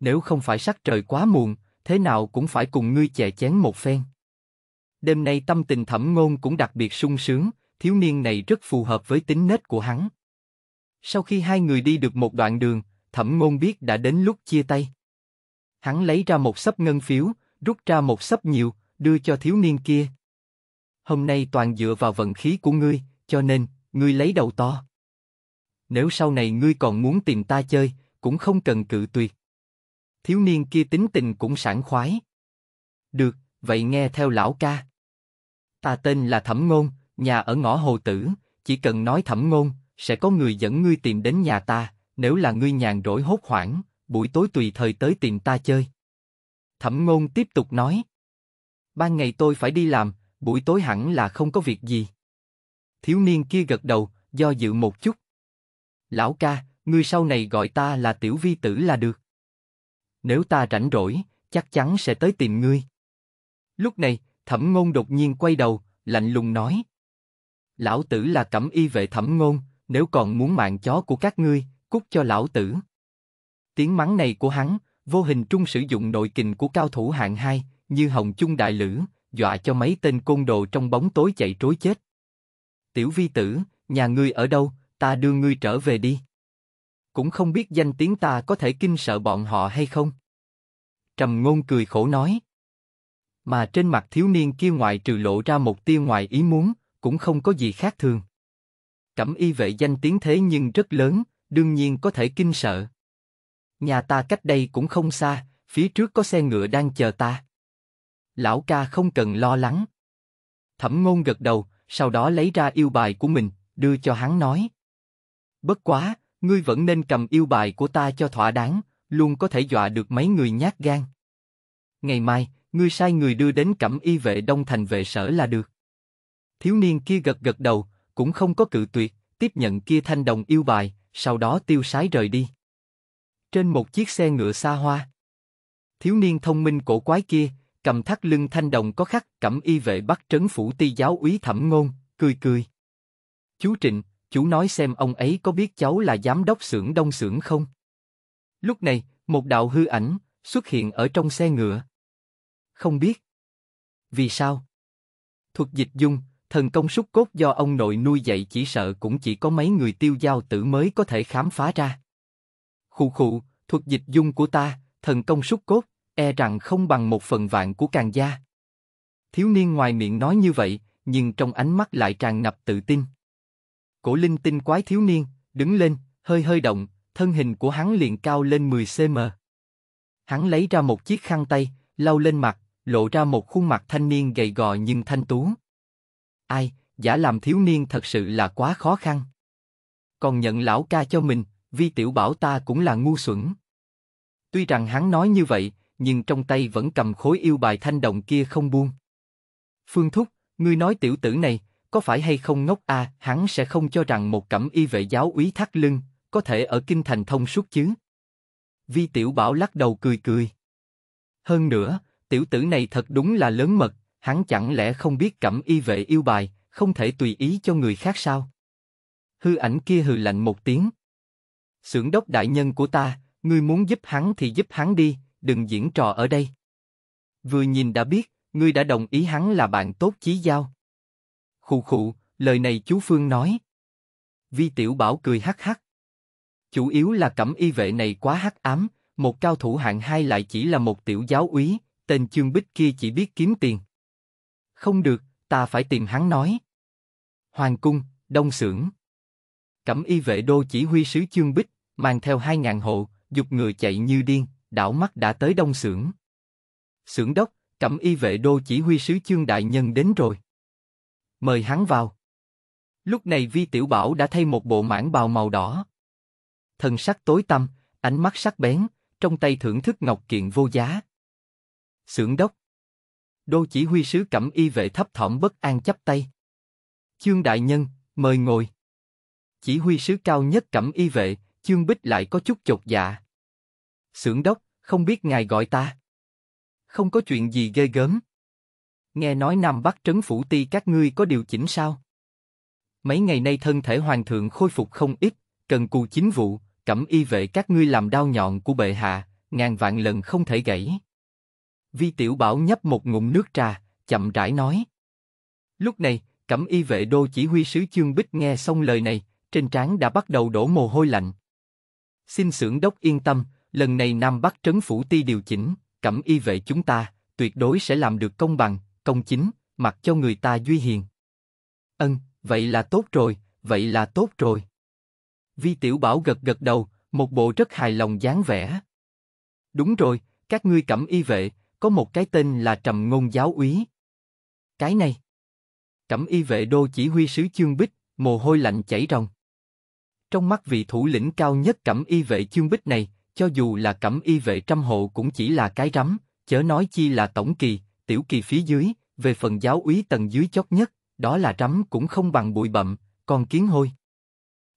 Nếu không phải sắc trời quá muộn, thế nào cũng phải cùng ngươi chè chén một phen. Đêm nay tâm tình thẩm ngôn cũng đặc biệt sung sướng, thiếu niên này rất phù hợp với tính nết của hắn. Sau khi hai người đi được một đoạn đường, thẩm ngôn biết đã đến lúc chia tay. Hắn lấy ra một sấp ngân phiếu, rút ra một sấp nhiều, đưa cho thiếu niên kia. Hôm nay toàn dựa vào vận khí của ngươi, cho nên, ngươi lấy đầu to. Nếu sau này ngươi còn muốn tìm ta chơi, cũng không cần cự tuyệt. Thiếu niên kia tính tình cũng sảng khoái. Được, vậy nghe theo lão ca. Ta tên là Thẩm Ngôn, nhà ở ngõ Hồ Tử, chỉ cần nói Thẩm Ngôn, sẽ có người dẫn ngươi tìm đến nhà ta, nếu là ngươi nhàn rỗi hốt hoảng, buổi tối tùy thời tới tìm ta chơi. Thẩm ngôn tiếp tục nói. Ban ngày tôi phải đi làm, buổi tối hẳn là không có việc gì. Thiếu niên kia gật đầu, do dự một chút. Lão ca, người sau này gọi ta là tiểu vi tử là được. Nếu ta rảnh rỗi, chắc chắn sẽ tới tìm ngươi. Lúc này, thẩm ngôn đột nhiên quay đầu, lạnh lùng nói. Lão tử là cẩm y vệ thẩm ngôn, nếu còn muốn mạng chó của các ngươi, cút cho lão tử. Tiếng mắng này của hắn, vô hình trung sử dụng nội kình của cao thủ hạng hai, như hồng chung đại lửa dọa cho mấy tên côn đồ trong bóng tối chạy trối chết. Tiểu vi tử, nhà ngươi ở đâu, ta đưa ngươi trở về đi. Cũng không biết danh tiếng ta có thể kinh sợ bọn họ hay không. Trầm ngôn cười khổ nói. Mà trên mặt thiếu niên kia ngoại trừ lộ ra một tia ngoài ý muốn, cũng không có gì khác thường. Cẩm y vệ danh tiếng thế nhưng rất lớn, đương nhiên có thể kinh sợ. Nhà ta cách đây cũng không xa, phía trước có xe ngựa đang chờ ta. Lão ca không cần lo lắng. Thẩm ngôn gật đầu, sau đó lấy ra yêu bài của mình, đưa cho hắn nói. Bất quá, ngươi vẫn nên cầm yêu bài của ta cho thỏa đáng, luôn có thể dọa được mấy người nhát gan. Ngày mai, ngươi sai người đưa đến cẩm y vệ đông thành vệ sở là được. Thiếu niên kia gật gật đầu, cũng không có cự tuyệt, tiếp nhận kia thanh đồng yêu bài, sau đó tiêu sái rời đi. Trên một chiếc xe ngựa xa hoa. Thiếu niên thông minh cổ quái kia, cầm thắt lưng thanh đồng có khắc cẩm y vệ bắt trấn phủ ti giáo úy thẩm ngôn, cười cười. Chú Trịnh, chú nói xem ông ấy có biết cháu là giám đốc xưởng đông xưởng không? Lúc này, một đạo hư ảnh xuất hiện ở trong xe ngựa. Không biết. Vì sao? Thuật dịch dung, thần công súc cốt do ông nội nuôi dạy chỉ sợ cũng chỉ có mấy người tiêu giao tử mới có thể khám phá ra. Khụ khụ, thuật dịch dung của ta, thần công súc cốt, e rằng không bằng một phần vạn của càng gia. Thiếu niên ngoài miệng nói như vậy, nhưng trong ánh mắt lại tràn ngập tự tin. Cổ linh tinh quái thiếu niên, đứng lên, hơi hơi động, thân hình của hắn liền cao lên 10cm. Hắn lấy ra một chiếc khăn tay, lau lên mặt, lộ ra một khuôn mặt thanh niên gầy gò nhưng thanh tú. Ai, giả làm thiếu niên thật sự là quá khó khăn. Còn nhận lão ca cho mình, Vi Tiểu Bảo ta cũng là ngu xuẩn. Tuy rằng hắn nói như vậy, nhưng trong tay vẫn cầm khối yêu bài thanh đồng kia không buông. Phương Thúc, ngươi nói tiểu tử này, có phải hay không ngốc a? À, hắn sẽ không cho rằng một cẩm y vệ giáo úy thắt lưng, có thể ở kinh thành thông suốt chứ. Vi Tiểu Bảo lắc đầu cười cười. Hơn nữa, tiểu tử này thật đúng là lớn mật, hắn chẳng lẽ không biết cẩm y vệ yêu bài, không thể tùy ý cho người khác sao? Hư ảnh kia hừ lạnh một tiếng xưởng đốc đại nhân của ta, ngươi muốn giúp hắn thì giúp hắn đi, đừng diễn trò ở đây. Vừa nhìn đã biết, ngươi đã đồng ý hắn là bạn tốt chí giao. Khụ khụ, lời này chú Phương nói. Vi Tiểu Bảo cười hắc hắc. Chủ yếu là cẩm y vệ này quá hắc ám, một cao thủ hạng hai lại chỉ là một tiểu giáo úy, tên chương bích kia chỉ biết kiếm tiền. Không được, ta phải tìm hắn nói. Hoàng cung, đông sưởng. Cẩm y vệ đô chỉ huy sứ chương bích, mang theo hai ngàn hộ, dục ngựa chạy như điên, đảo mắt đã tới đông xưởng. Xưởng đốc, cẩm y vệ đô chỉ huy sứ chương đại nhân đến rồi. Mời hắn vào. Lúc này Vi Tiểu Bảo đã thay một bộ mãn bào màu đỏ. Thần sắc tối tăm, ánh mắt sắc bén, trong tay thưởng thức ngọc kiện vô giá. Xưởng đốc. Đô chỉ huy sứ cẩm y vệ thấp thỏm bất an chắp tay. Chương đại nhân, mời ngồi. Chỉ huy sứ cao nhất cẩm y vệ, Chương Bích lại có chút chột dạ. Sưởng đốc, không biết ngài gọi ta. Không có chuyện gì ghê gớm. Nghe nói Nam Bắc trấn phủ ti các ngươi có điều chỉnh sao? Mấy ngày nay thân thể hoàng thượng khôi phục không ít, cần cù chính vụ, cẩm y vệ các ngươi làm đau nhọn của bệ hạ, ngàn vạn lần không thể gãy. Vi Tiểu Bảo nhấp một ngụm nước trà, chậm rãi nói. Lúc này, cẩm y vệ đô chỉ huy sứ chương bích nghe xong lời này, trên trán đã bắt đầu đổ mồ hôi lạnh xin sưởng đốc yên tâm, lần này Nam Bắc trấn phủ ti điều chỉnh, cẩm y vệ chúng ta, tuyệt đối sẽ làm được công bằng, công chính, mặc cho người ta duy hiền. Ân, vậy là tốt rồi, vậy là tốt rồi. Vi Tiểu Bảo gật gật đầu, một bộ rất hài lòng dáng vẻ. Đúng rồi, các ngươi cẩm y vệ, có một cái tên là Trầm Ngôn Giáo úy. Cái này. Cẩm y vệ đô chỉ huy sứ chương bích, mồ hôi lạnh chảy ròng. Trong mắt vị thủ lĩnh cao nhất cẩm y vệ chương bích này, cho dù là cẩm y vệ trăm hộ cũng chỉ là cái rắm, chớ nói chi là tổng kỳ, tiểu kỳ phía dưới, về phần giáo úy tầng dưới chót nhất, đó là rắm cũng không bằng bụi bậm, còn kiến hôi.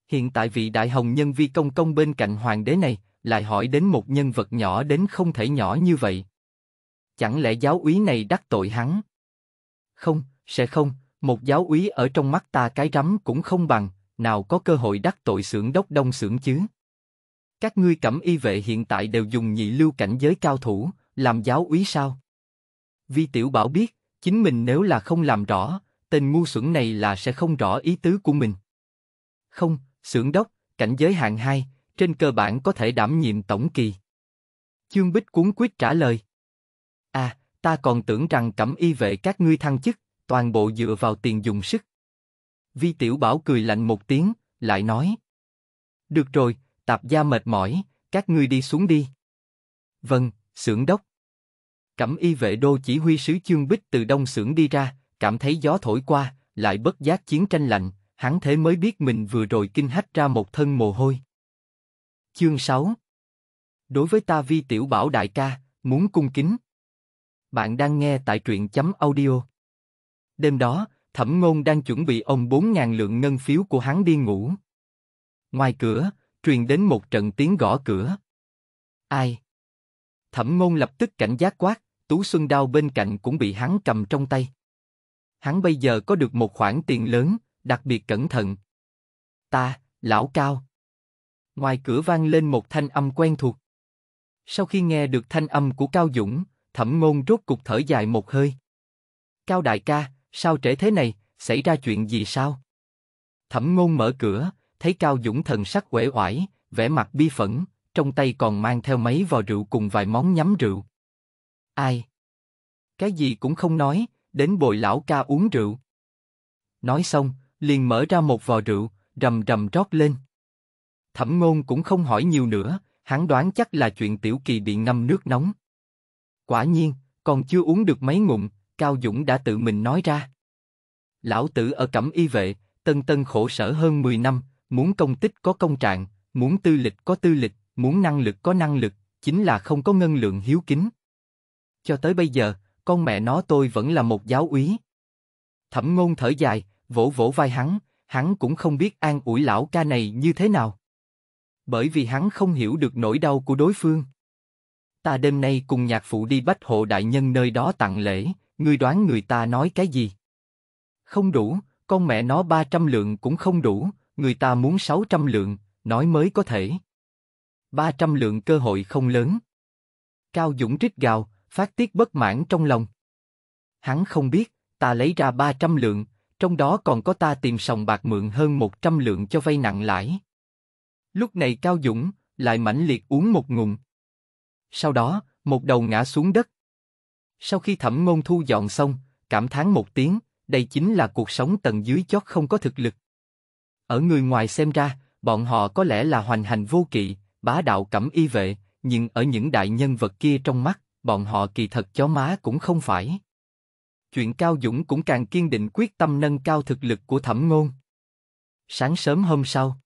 Hiện tại vị đại hồng nhân vi công công bên cạnh hoàng đế này, lại hỏi đến một nhân vật nhỏ đến không thể nhỏ như vậy. Chẳng lẽ giáo úy này đắc tội hắn? Không, sẽ không, một giáo úy ở trong mắt ta cái rắm cũng không bằng, nào có cơ hội đắc tội xưởng đốc đông xưởng chứ. Các ngươi cẩm y vệ hiện tại đều dùng nhị lưu cảnh giới cao thủ, làm giáo úy sao? Vi Tiểu Bảo biết, chính mình nếu là không làm rõ, tên ngu xuẩn này là sẽ không rõ ý tứ của mình. Không, xưởng đốc, cảnh giới hạng 2, trên cơ bản có thể đảm nhiệm tổng kỳ. Chương Bích cuốn quyết trả lời. À, ta còn tưởng rằng cẩm y vệ các ngươi thăng chức, toàn bộ dựa vào tiền dùng sức. Vi Tiểu Bảo cười lạnh một tiếng, lại nói. Được rồi, tạp gia mệt mỏi, các ngươi đi xuống đi. Vâng, sưởng đốc. Cẩm y vệ đô chỉ huy sứ chương bích từ đông sưởng đi ra, cảm thấy gió thổi qua, lại bất giác chiến tranh lạnh, hắn thế mới biết mình vừa rồi kinh hách ra một thân mồ hôi. Chương 6 Đối với ta vi tiểu bảo đại ca, muốn cung kính. Bạn đang nghe tại truyện chấm audio. Đêm đó, Thẩm Ngôn đang chuẩn bị ông 4.000 lượng ngân phiếu của hắn đi ngủ. Ngoài cửa, truyền đến một trận tiếng gõ cửa. Ai? Thẩm Ngôn lập tức cảnh giác quát, Tú Xuân Đao bên cạnh cũng bị hắn cầm trong tay. Hắn bây giờ có được một khoản tiền lớn, đặc biệt cẩn thận. Ta, lão cao. Ngoài cửa vang lên một thanh âm quen thuộc. Sau khi nghe được thanh âm của Cao Dũng, Thẩm Ngôn rốt cục thở dài một hơi. Cao đại ca, Sao trễ thế này, xảy ra chuyện gì sao? Thẩm ngôn mở cửa, thấy Cao Dũng thần sắc uể oải, vẻ mặt bi phẫn, trong tay còn mang theo mấy vò rượu cùng vài món nhắm rượu. Ai? Cái gì cũng không nói, đến bồi lão ca uống rượu. Nói xong, liền mở ra một vò rượu, rầm rầm rót lên. Thẩm ngôn cũng không hỏi nhiều nữa, hắn đoán chắc là chuyện tiểu kỳ bị ngâm nước nóng. Quả nhiên, còn chưa uống được mấy ngụm, Cao Dũng đã tự mình nói ra. Lão tử ở Cẩm Y Vệ, tân tân khổ sở hơn 10 năm, muốn công tích có công trạng, muốn tư lịch có tư lịch, muốn năng lực có năng lực, chính là không có ngân lượng hiếu kính. Cho tới bây giờ, con mẹ nó tôi vẫn là một giáo úy. Thẩm ngôn thở dài, vỗ vỗ vai hắn, hắn cũng không biết an ủi lão ca này như thế nào. Bởi vì hắn không hiểu được nỗi đau của đối phương. Ta đêm nay cùng nhạc phụ đi bách hộ đại nhân nơi đó tặng lễ, ngươi đoán người ta nói cái gì? Không đủ, con mẹ nó 300 lượng cũng không đủ, người ta muốn 600 lượng, nói mới có thể. 300 lượng cơ hội không lớn. Cao Dũng rít gào, phát tiết bất mãn trong lòng. Hắn không biết, ta lấy ra 300 lượng, trong đó còn có ta tìm sòng bạc mượn hơn 100 lượng cho vay nặng lãi. Lúc này Cao Dũng lại mãnh liệt uống một ngụm. Sau đó, một đầu ngã xuống đất, sau khi thẩm ngôn thu dọn xong, cảm thán một tiếng, đây chính là cuộc sống tầng dưới chót không có thực lực. Ở người ngoài xem ra, bọn họ có lẽ là hoành hành vô kỵ, bá đạo cẩm y vệ, nhưng ở những đại nhân vật kia trong mắt, bọn họ kỳ thật chó má cũng không phải. Chuyện Cao Dũng cũng càng kiên định quyết tâm nâng cao thực lực của thẩm ngôn. Sáng sớm hôm sau,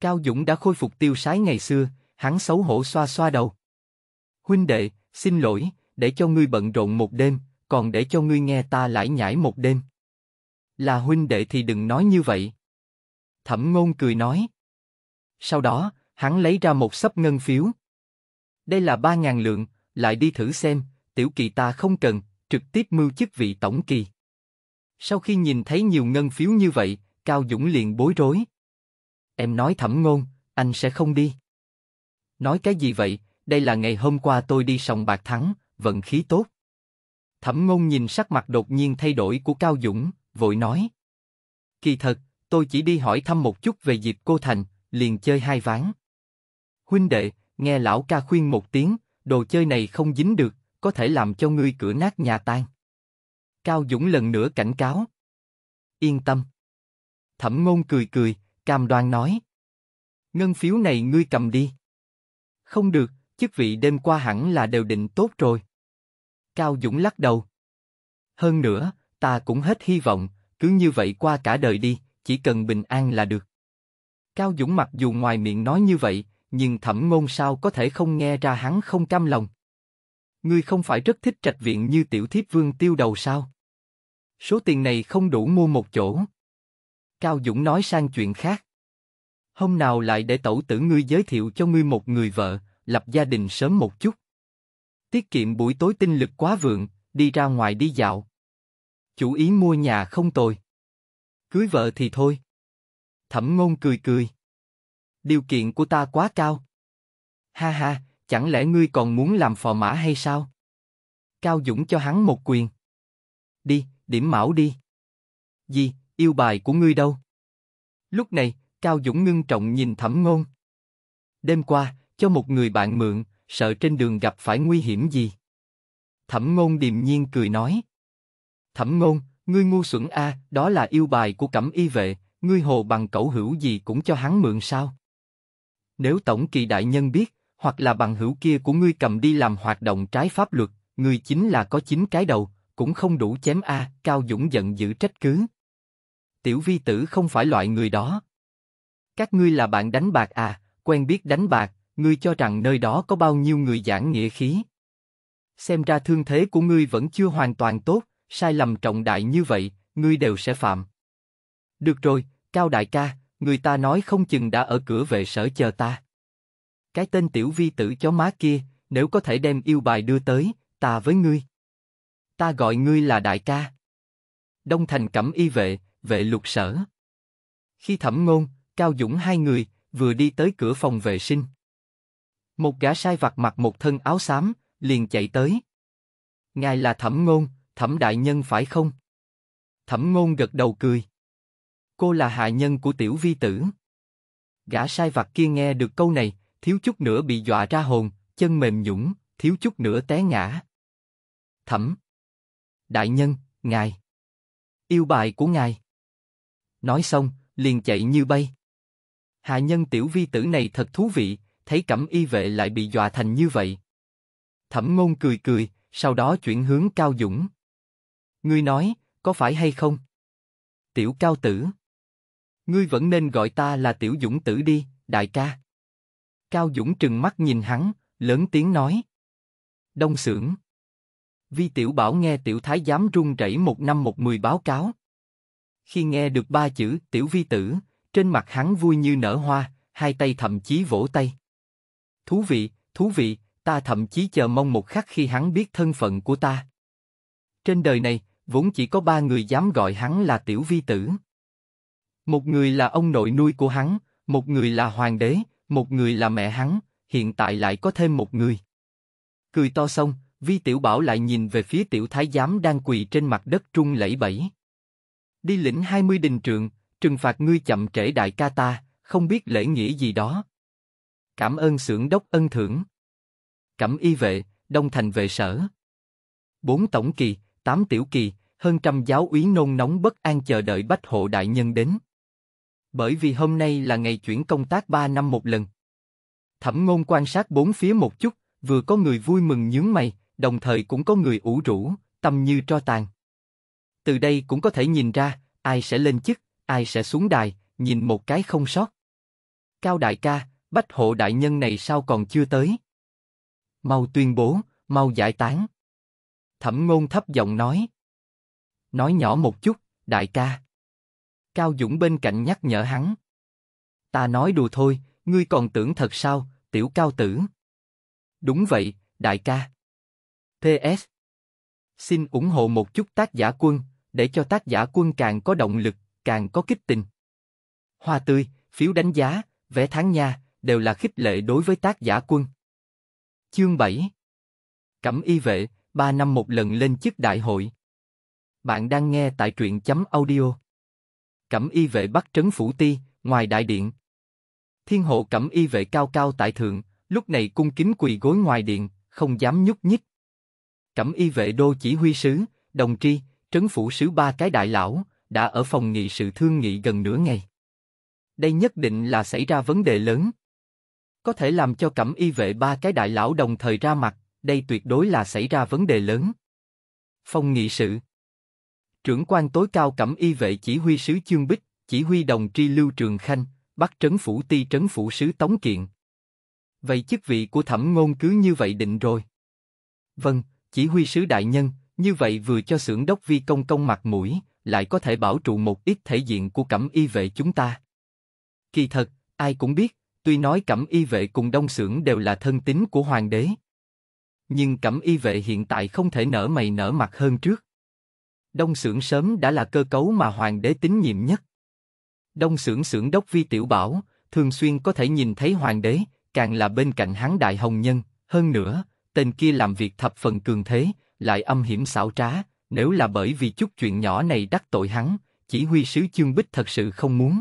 Cao Dũng đã khôi phục tiêu sái ngày xưa, hắn xấu hổ xoa xoa đầu. Huynh đệ, xin lỗi, để cho ngươi bận rộn một đêm, còn để cho ngươi nghe ta lải nhải một đêm. Là huynh đệ thì đừng nói như vậy. Thẩm ngôn cười nói. Sau đó, hắn lấy ra một sấp ngân phiếu. Đây là ba ngàn lượng, lại đi thử xem, tiểu kỳ ta không cần, trực tiếp mưu chức vị tổng kỳ. Sau khi nhìn thấy nhiều ngân phiếu như vậy, Cao Dũng liền bối rối. Em nói thẩm ngôn, anh sẽ không đi. Nói cái gì vậy, đây là ngày hôm qua tôi đi sòng bạc thắng, vận khí tốt. Thẩm ngôn nhìn sắc mặt đột nhiên thay đổi của Cao Dũng, vội nói. Kỳ thật, tôi chỉ đi hỏi thăm một chút về Diệp Cô Thành, liền chơi hai ván. Huynh đệ, nghe lão ca khuyên một tiếng, đồ chơi này không dính được, có thể làm cho ngươi cửa nát nhà tan. Cao Dũng lần nữa cảnh cáo. Yên tâm. Thẩm ngôn cười cười, cam đoan nói. Ngân phiếu này ngươi cầm đi. Không được, chức vị đêm qua hẳn là đều định tốt rồi. Cao Dũng lắc đầu. Hơn nữa, ta cũng hết hy vọng, cứ như vậy qua cả đời đi, chỉ cần bình an là được. Cao Dũng mặc dù ngoài miệng nói như vậy, nhưng thẩm ngôn sao có thể không nghe ra hắn không cam lòng. Ngươi không phải rất thích trạch viện như tiểu thiếp vương tiêu đầu sao? Số tiền này không đủ mua một chỗ. Cao Dũng nói sang chuyện khác. Hôm nào lại để tẩu tử ngươi giới thiệu cho ngươi một người vợ, lập gia đình sớm một chút. Tiết kiệm buổi tối tinh lực quá vượng, đi ra ngoài đi dạo. Chủ ý mua nhà không tồi. Cưới vợ thì thôi. Thẩm ngôn cười cười. Điều kiện của ta quá cao. Ha ha, chẳng lẽ ngươi còn muốn làm phò mã hay sao? Cao Dũng cho hắn một quyền. Đi, điểm mão đi. Gì, yêu bài của ngươi đâu? Lúc này, Cao Dũng ngưng trọng nhìn Thẩm Ngôn. Đêm qua, cho một người bạn mượn, sợ trên đường gặp phải nguy hiểm gì. Thẩm ngôn điềm nhiên cười nói. Thẩm ngôn, ngươi ngu xuẩn a, đó là yêu bài của cẩm y vệ, ngươi hồ bằng cẩu hữu gì cũng cho hắn mượn sao? Nếu tổng kỳ đại nhân biết, hoặc là bằng hữu kia của ngươi cầm đi làm hoạt động trái pháp luật, ngươi chính là có chín cái đầu, cũng không đủ chém a. Cao Dũng giận dữ trách cứ. Tiểu Vi Tử không phải loại người đó. Các ngươi là bạn đánh bạc à? Quen biết đánh bạc, ngươi cho rằng nơi đó có bao nhiêu người giảng nghĩa khí? Xem ra thương thế của ngươi vẫn chưa hoàn toàn tốt, sai lầm trọng đại như vậy, ngươi đều sẽ phạm. Được rồi, Cao đại ca, người ta nói không chừng đã ở cửa vệ sở chờ ta. Cái tên tiểu vi tử chó má kia, nếu có thể đem yêu bài đưa tới, ta với ngươi. Ta gọi ngươi là đại ca. Đông Thành cẩm y vệ, vệ lục sở. Khi thẩm ngôn, Cao Dũng hai người, vừa đi tới cửa phòng vệ sinh. Một gã sai vặt mặc một thân áo xám, liền chạy tới. Ngài là Thẩm Ngôn, Thẩm Đại Nhân phải không? Thẩm Ngôn gật đầu cười. Cô là hạ nhân của tiểu vi tử. Gã sai vặt kia nghe được câu này, thiếu chút nữa bị dọa ra hồn, chân mềm nhũng, thiếu chút nữa té ngã. Thẩm. Đại nhân, ngài. Yêu bài của ngài. Nói xong, liền chạy như bay. Hạ nhân tiểu vi tử này thật thú vị, thấy cẩm y vệ lại bị dọa thành như vậy. Thẩm ngôn cười cười, sau đó chuyển hướng Cao Dũng. Ngươi nói, có phải hay không? Tiểu Cao Tử. Ngươi vẫn nên gọi ta là Tiểu Dũng Tử đi, đại ca. Cao Dũng trừng mắt nhìn hắn, lớn tiếng nói. Đông sưởng, Vi Tiểu Bảo nghe Tiểu Thái giám run rẩy một năm một mười báo cáo. Khi nghe được ba chữ Tiểu Vi Tử, trên mặt hắn vui như nở hoa, hai tay thậm chí vỗ tay. Thú vị, thú vị, ta thậm chí chờ mong một khắc khi hắn biết thân phận của ta. Trên đời này, vốn chỉ có ba người dám gọi hắn là tiểu vi tử. Một người là ông nội nuôi của hắn, một người là hoàng đế, một người là mẹ hắn, hiện tại lại có thêm một người. Cười to xong, vi tiểu bảo lại nhìn về phía tiểu thái giám đang quỳ trên mặt đất trung lẫy bẫy. Đi lĩnh hai mươi đình trượng, trừng phạt ngươi chậm trễ đại ca ta, không biết lễ nghĩa gì đó. Cảm ơn sưởng đốc ân thưởng. Cẩm y vệ, đông thành vệ sở. Bốn tổng kỳ, tám tiểu kỳ, hơn trăm giáo úy nôn nóng bất an chờ đợi bách hộ đại nhân đến. Bởi vì hôm nay là ngày chuyển công tác ba năm một lần. Thẩm ngôn quan sát bốn phía một chút, vừa có người vui mừng nhướng mày, đồng thời cũng có người ủ rũ, tâm như tro tàn. Từ đây cũng có thể nhìn ra, ai sẽ lên chức, ai sẽ xuống đài, nhìn một cái không sót. Cao đại ca, bách hộ đại nhân này sao còn chưa tới? Mau tuyên bố, mau giải tán. Thẩm ngôn thấp giọng nói. Nói nhỏ một chút, đại ca. Cao Dũng bên cạnh nhắc nhở hắn. Ta nói đùa thôi, ngươi còn tưởng thật sao, tiểu cao tử. Đúng vậy, đại ca. PS. Xin ủng hộ một chút tác giả quân, để cho tác giả quân càng có động lực, càng có kích tình. Hoa tươi, phiếu đánh giá, vẽ tháng nha, đều là khích lệ đối với tác giả quân. Chương 7 Cẩm y vệ, 3 năm một lần lên chức đại hội. Bạn đang nghe tại truyện chấm audio. Cẩm y vệ bắt trấn phủ ti, ngoài đại điện. Thiên hộ cẩm y vệ cao cao tại thượng, lúc này cung kính quỳ gối ngoài điện, không dám nhúc nhích. Cẩm y vệ đô chỉ huy sứ, đồng tri, trấn phủ sứ ba cái đại lão, đã ở phòng nghị sự thương nghị gần nửa ngày. Đây nhất định là xảy ra vấn đề lớn có thể làm cho cẩm y vệ ba cái đại lão đồng thời ra mặt, đây tuyệt đối là xảy ra vấn đề lớn. Phong nghị sự Trưởng quan tối cao cẩm y vệ chỉ huy sứ Chương Bích, chỉ huy đồng tri Lưu Trường Khanh, bắt trấn phủ ti trấn phủ sứ Tống Kiện. Vậy chức vị của thẩm ngôn cứ như vậy định rồi. Vâng, chỉ huy sứ đại nhân, như vậy vừa cho xưởng đốc vi công công mặt mũi, lại có thể bảo trụ một ít thể diện của cẩm y vệ chúng ta. Kỳ thật, ai cũng biết, Tuy nói cẩm y vệ cùng đông sưởng đều là thân tín của hoàng đế. Nhưng cẩm y vệ hiện tại không thể nở mày nở mặt hơn trước. Đông sưởng sớm đã là cơ cấu mà hoàng đế tín nhiệm nhất. Đông sưởng sưởng đốc vi tiểu bảo, thường xuyên có thể nhìn thấy hoàng đế, càng là bên cạnh hắn đại hồng nhân, hơn nữa, tên kia làm việc thập phần cường thế, lại âm hiểm xảo trá, nếu là bởi vì chút chuyện nhỏ này đắc tội hắn, chỉ huy sứ chương bích thật sự không muốn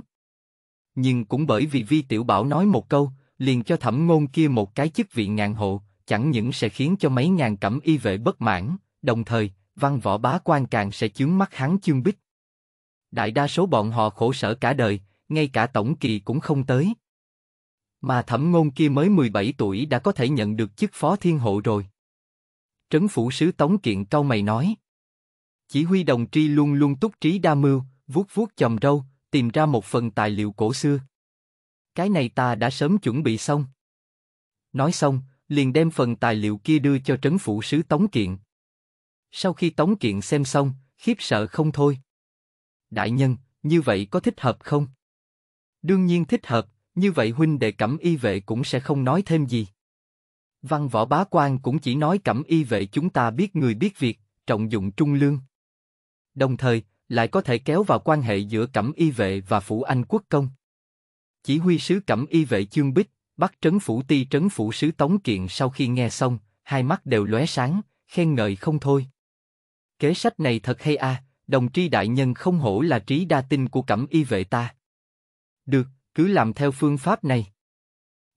nhưng cũng bởi vì Vi Tiểu Bảo nói một câu, liền cho thẩm ngôn kia một cái chức vị ngàn hộ, chẳng những sẽ khiến cho mấy ngàn cẩm y vệ bất mãn, đồng thời, văn võ bá quan càng sẽ chướng mắt hắn chương bích. Đại đa số bọn họ khổ sở cả đời, ngay cả tổng kỳ cũng không tới. Mà thẩm ngôn kia mới 17 tuổi đã có thể nhận được chức phó thiên hộ rồi. Trấn phủ sứ Tống Kiện cau mày nói. Chỉ huy đồng tri luôn luôn túc trí đa mưu, vuốt vuốt chòm râu, tìm ra một phần tài liệu cổ xưa. Cái này ta đã sớm chuẩn bị xong. Nói xong, liền đem phần tài liệu kia đưa cho trấn phủ sứ Tống Kiện. Sau khi Tống Kiện xem xong, khiếp sợ không thôi. Đại nhân, như vậy có thích hợp không? Đương nhiên thích hợp, như vậy huynh đệ cẩm y vệ cũng sẽ không nói thêm gì. Văn võ bá quan cũng chỉ nói cẩm y vệ chúng ta biết người biết việc, trọng dụng trung lương. Đồng thời, lại có thể kéo vào quan hệ giữa Cẩm Y Vệ và Phủ Anh Quốc Công. Chỉ huy sứ Cẩm Y Vệ Chương Bích, bắt Trấn Phủ Ti Trấn Phủ sứ Tống Kiện sau khi nghe xong, hai mắt đều lóe sáng, khen ngợi không thôi. Kế sách này thật hay a, à, đồng tri đại nhân không hổ là trí đa tinh của Cẩm Y Vệ ta. Được, cứ làm theo phương pháp này.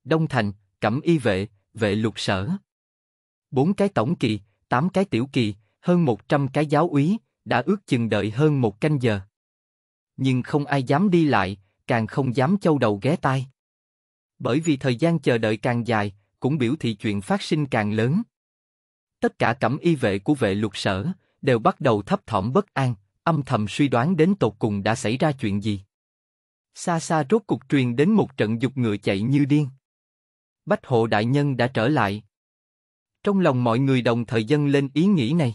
Đông Thành, Cẩm Y Vệ, Vệ Lục Sở. Bốn cái tổng kỳ, tám cái tiểu kỳ, hơn một trăm cái giáo úy, đã ước chừng đợi hơn một canh giờ. Nhưng không ai dám đi lại, càng không dám châu đầu ghé tai. Bởi vì thời gian chờ đợi càng dài, cũng biểu thị chuyện phát sinh càng lớn. Tất cả cẩm y vệ của vệ luật sở đều bắt đầu thấp thỏm bất an, âm thầm suy đoán đến tột cùng đã xảy ra chuyện gì. Xa xa rốt cục truyền đến một trận dục ngựa chạy như điên. Bách hộ đại nhân đã trở lại. Trong lòng mọi người đồng thời dâng lên ý nghĩ này.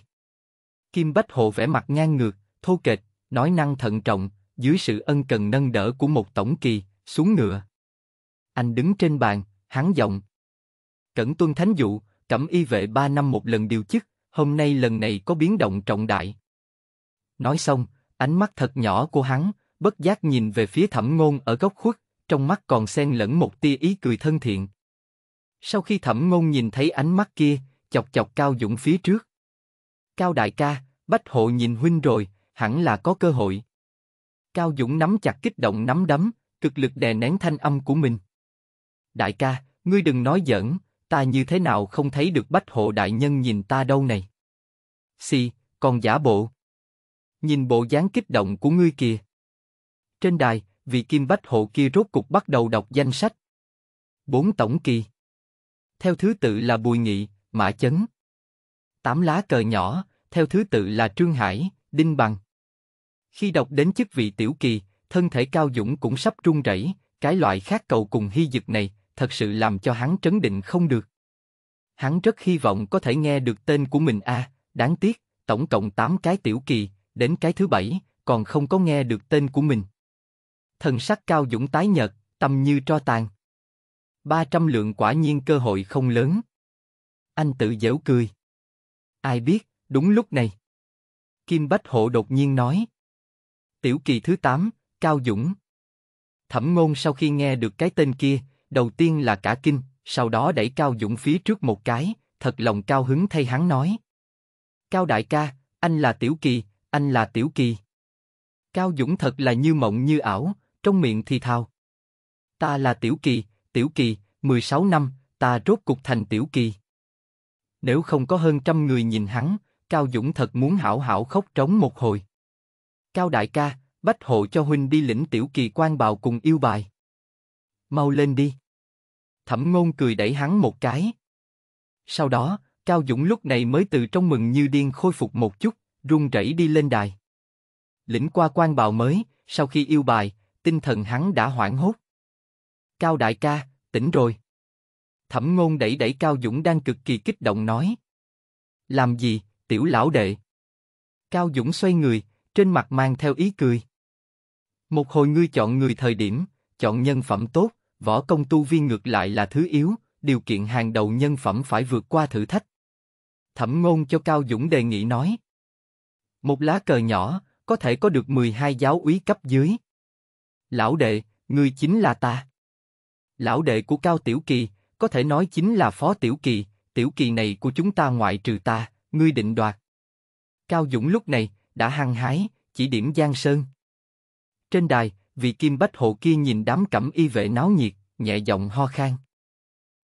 Kim Bách Hộ vẻ mặt ngang ngược, thô kệch, nói năng thận trọng, dưới sự ân cần nâng đỡ của một tổng kỳ, xuống ngựa. Anh đứng trên bàn, hắn giọng. Cẩn tuân thánh dụ, cẩm y vệ ba năm một lần điều chức, hôm nay lần này có biến động trọng đại. Nói xong, ánh mắt thật nhỏ của hắn, bất giác nhìn về phía thẩm ngôn ở góc khuất, trong mắt còn xen lẫn một tia ý cười thân thiện. Sau khi thẩm ngôn nhìn thấy ánh mắt kia, chọc chọc cao dũng phía trước. Cao đại ca, Bách hộ nhìn huynh rồi, hẳn là có cơ hội. Cao Dũng nắm chặt kích động nắm đấm, cực lực đè nén thanh âm của mình. Đại ca, ngươi đừng nói giỡn, ta như thế nào không thấy được Bách hộ đại nhân nhìn ta đâu này. Xì, si, còn giả bộ. Nhìn bộ dáng kích động của ngươi kìa. Trên đài, vị kim bách hộ kia rốt cục bắt đầu đọc danh sách. Bốn tổng kỳ. Theo thứ tự là Bùi Nghị, Mã Chấn, Tám lá cờ nhỏ, theo thứ tự là Trương Hải, Đinh Bằng. Khi đọc đến chức vị tiểu kỳ, thân thể Cao Dũng cũng sắp run rẩy, cái loại khát cầu cùng hy dực này, thật sự làm cho hắn trấn định không được. Hắn rất hy vọng có thể nghe được tên của mình a, à, đáng tiếc, tổng cộng 8 cái tiểu kỳ, đến cái thứ bảy, còn không có nghe được tên của mình. Thần sắc Cao Dũng tái nhợt, tâm như tro tàn. 300 lượng quả nhiên cơ hội không lớn. Anh tự giễu cười. Ai biết, đúng lúc này. Kim Bách Hộ đột nhiên nói. Tiểu kỳ thứ 8, Cao Dũng. Thẩm ngôn sau khi nghe được cái tên kia, đầu tiên là cả kinh, sau đó đẩy Cao Dũng phía trước một cái, thật lòng cao hứng thay hắn nói. Cao đại ca, anh là Tiểu Kỳ, anh là Tiểu Kỳ. Cao Dũng thật là như mộng như ảo, trong miệng thì thào. Ta là Tiểu Kỳ, Tiểu Kỳ, 16 năm, ta rốt cục thành Tiểu Kỳ nếu không có hơn trăm người nhìn hắn, Cao Dũng thật muốn hảo hảo khóc trống một hồi. Cao đại ca, bách hộ cho huynh đi lĩnh tiểu kỳ quan bào cùng yêu bài. Mau lên đi. Thẩm ngôn cười đẩy hắn một cái. Sau đó, Cao Dũng lúc này mới từ trong mừng như điên khôi phục một chút, run rẩy đi lên đài. Lĩnh qua quan bào mới, sau khi yêu bài, tinh thần hắn đã hoảng hốt. Cao đại ca, tỉnh rồi. Thẩm Ngôn đẩy đẩy Cao Dũng đang cực kỳ kích động nói. Làm gì, tiểu lão đệ? Cao Dũng xoay người, trên mặt mang theo ý cười. Một hồi ngươi chọn người thời điểm, chọn nhân phẩm tốt, võ công tu vi ngược lại là thứ yếu, điều kiện hàng đầu nhân phẩm phải vượt qua thử thách. Thẩm Ngôn cho Cao Dũng đề nghị nói. Một lá cờ nhỏ, có thể có được 12 giáo úy cấp dưới. Lão đệ, ngươi chính là ta. Lão đệ của Cao Tiểu Kỳ, có thể nói chính là Phó Tiểu Kỳ, Tiểu Kỳ này của chúng ta ngoại trừ ta, ngươi định đoạt. Cao Dũng lúc này, đã hăng hái, chỉ điểm Giang Sơn. Trên đài, vị kim bách hộ kia nhìn đám cẩm y vệ náo nhiệt, nhẹ giọng ho khan.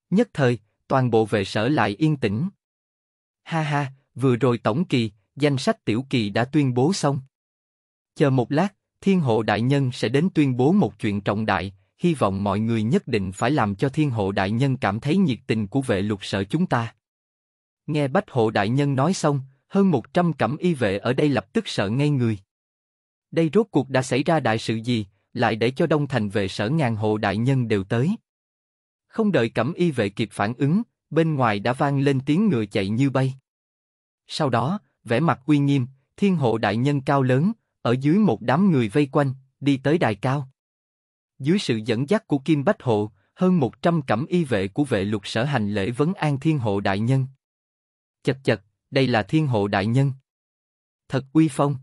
Nhất thời, toàn bộ vệ sở lại yên tĩnh. Ha ha, vừa rồi tổng kỳ, danh sách tiểu kỳ đã tuyên bố xong. Chờ một lát, thiên hộ đại nhân sẽ đến tuyên bố một chuyện trọng đại, hy vọng mọi người nhất định phải làm cho thiên hộ đại nhân cảm thấy nhiệt tình của vệ lục sở chúng ta. Nghe bách hộ đại nhân nói xong, hơn 100 cẩm y vệ ở đây lập tức sợ ngay người. Đây rốt cuộc đã xảy ra đại sự gì, lại để cho đông thành vệ sở ngàn hộ đại nhân đều tới. Không đợi cẩm y vệ kịp phản ứng, bên ngoài đã vang lên tiếng ngựa chạy như bay. Sau đó, vẻ mặt uy nghiêm, thiên hộ đại nhân cao lớn, ở dưới một đám người vây quanh, đi tới đài cao. Dưới sự dẫn dắt của Kim Bách Hộ, hơn 100 cẩm y vệ của vệ lục sở hành lễ vấn an thiên hộ đại nhân. Chật chật, đây là thiên hộ đại nhân. Thật uy phong.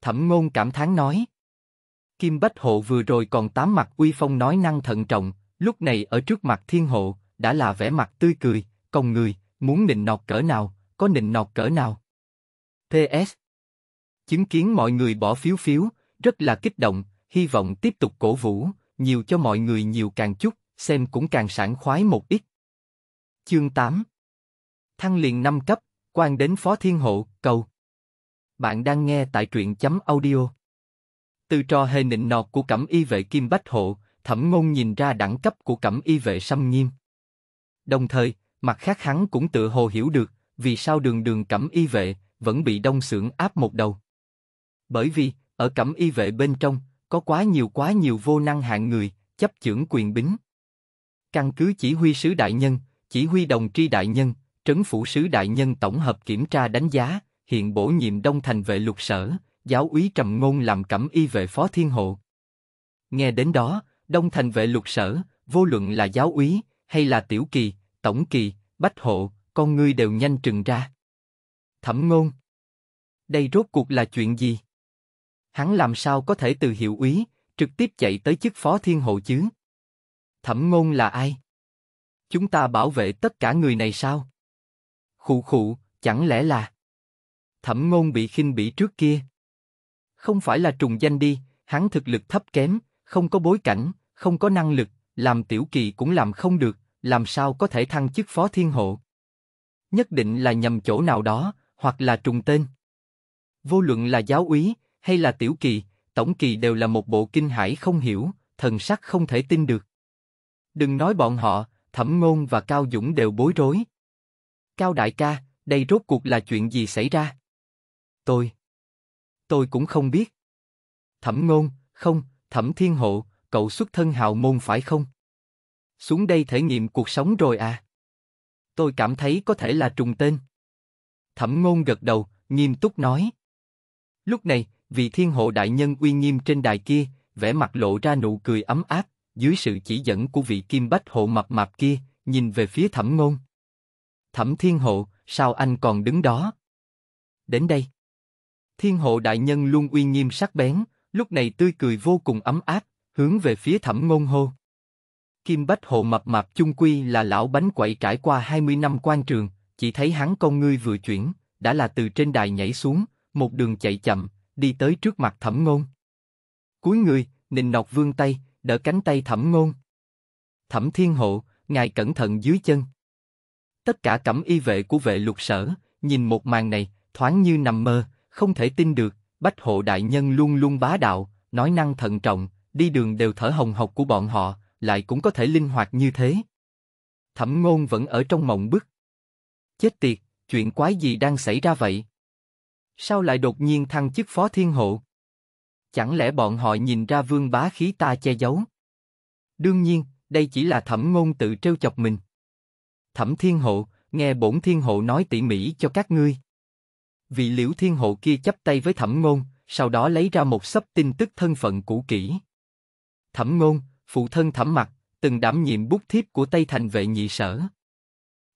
Thẩm ngôn cảm thán nói. Kim Bách Hộ vừa rồi còn tám mặt uy phong nói năng thận trọng, lúc này ở trước mặt thiên hộ, đã là vẻ mặt tươi cười, công người, muốn nịnh nọt cỡ nào, có nịnh nọt cỡ nào. PS. Chứng kiến mọi người bỏ phiếu phiếu, rất là kích động, hy vọng tiếp tục cổ vũ, nhiều cho mọi người nhiều càng chút, xem cũng càng sảng khoái một ít. Chương 8 Thăng liền năm cấp, quan đến Phó Thiên Hộ, cầu. Bạn đang nghe tại truyện chấm audio. Từ trò hề nịnh nọt của cẩm y vệ Kim Bách Hộ, thẩm ngôn nhìn ra đẳng cấp của cẩm y vệ xâm nghiêm. Đồng thời, mặt khác hắn cũng tự hồ hiểu được, vì sao đường đường cẩm y vệ, vẫn bị đông sưởng áp một đầu. Bởi vì, ở cẩm y vệ bên trong, có quá nhiều quá nhiều vô năng hạng người, chấp chưởng quyền bính. Căn cứ chỉ huy sứ đại nhân, chỉ huy đồng tri đại nhân, trấn phủ sứ đại nhân tổng hợp kiểm tra đánh giá, hiện bổ nhiệm đông thành vệ lục sở, giáo úy trầm ngôn làm cẩm y vệ phó thiên hộ. Nghe đến đó, đông thành vệ lục sở, vô luận là giáo úy, hay là tiểu kỳ, tổng kỳ, bách hộ, con ngươi đều nhanh trừng ra. Thẩm ngôn. Đây rốt cuộc là chuyện gì? hắn làm sao có thể từ hiệu úy, trực tiếp chạy tới chức phó thiên hộ chứ? Thẩm ngôn là ai? Chúng ta bảo vệ tất cả người này sao? Khụ khụ, chẳng lẽ là... Thẩm ngôn bị khinh bỉ trước kia. Không phải là trùng danh đi, hắn thực lực thấp kém, không có bối cảnh, không có năng lực, làm tiểu kỳ cũng làm không được, làm sao có thể thăng chức phó thiên hộ? Nhất định là nhầm chỗ nào đó, hoặc là trùng tên. Vô luận là giáo úy, hay là tiểu kỳ, tổng kỳ đều là một bộ kinh hải không hiểu, thần sắc không thể tin được. Đừng nói bọn họ, Thẩm Ngôn và Cao Dũng đều bối rối. Cao đại ca, đây rốt cuộc là chuyện gì xảy ra? Tôi, tôi cũng không biết. Thẩm Ngôn, không, Thẩm Thiên Hộ, cậu xuất thân hào môn phải không? Xuống đây thể nghiệm cuộc sống rồi à? Tôi cảm thấy có thể là trùng tên. Thẩm Ngôn gật đầu, nghiêm túc nói. Lúc này, vị thiên hộ đại nhân uy nghiêm trên đài kia, vẻ mặt lộ ra nụ cười ấm áp, dưới sự chỉ dẫn của vị kim bách hộ mập mạp kia, nhìn về phía thẩm ngôn. Thẩm thiên hộ, sao anh còn đứng đó? Đến đây. Thiên hộ đại nhân luôn uy nghiêm sắc bén, lúc này tươi cười vô cùng ấm áp, hướng về phía thẩm ngôn hô. Kim Bách Hộ mập mạp chung quy là lão bánh quậy trải qua 20 năm quan trường, chỉ thấy hắn con ngươi vừa chuyển, đã là từ trên đài nhảy xuống, một đường chạy chậm, đi tới trước mặt Thẩm Ngôn. cuối người, Ninh Ngọc vương tay, đỡ cánh tay Thẩm Ngôn. Thẩm Thiên Hộ, ngài cẩn thận dưới chân. Tất cả cẩm y vệ của vệ lục sở, nhìn một màn này, thoáng như nằm mơ, không thể tin được, Bách Hộ Đại Nhân luôn luôn bá đạo, nói năng thận trọng, đi đường đều thở hồng hộc của bọn họ, lại cũng có thể linh hoạt như thế. Thẩm Ngôn vẫn ở trong mộng bức. Chết tiệt, chuyện quái gì đang xảy ra vậy? Sao lại đột nhiên thăng chức phó thiên hộ? Chẳng lẽ bọn họ nhìn ra vương bá khí ta che giấu? Đương nhiên, đây chỉ là thẩm ngôn tự trêu chọc mình. Thẩm thiên hộ, nghe bổn thiên hộ nói tỉ mỉ cho các ngươi. Vị liễu thiên hộ kia chấp tay với thẩm ngôn, sau đó lấy ra một sấp tin tức thân phận cũ kỹ. Thẩm ngôn, phụ thân thẩm mặt, từng đảm nhiệm bút thiếp của Tây Thành vệ nhị sở.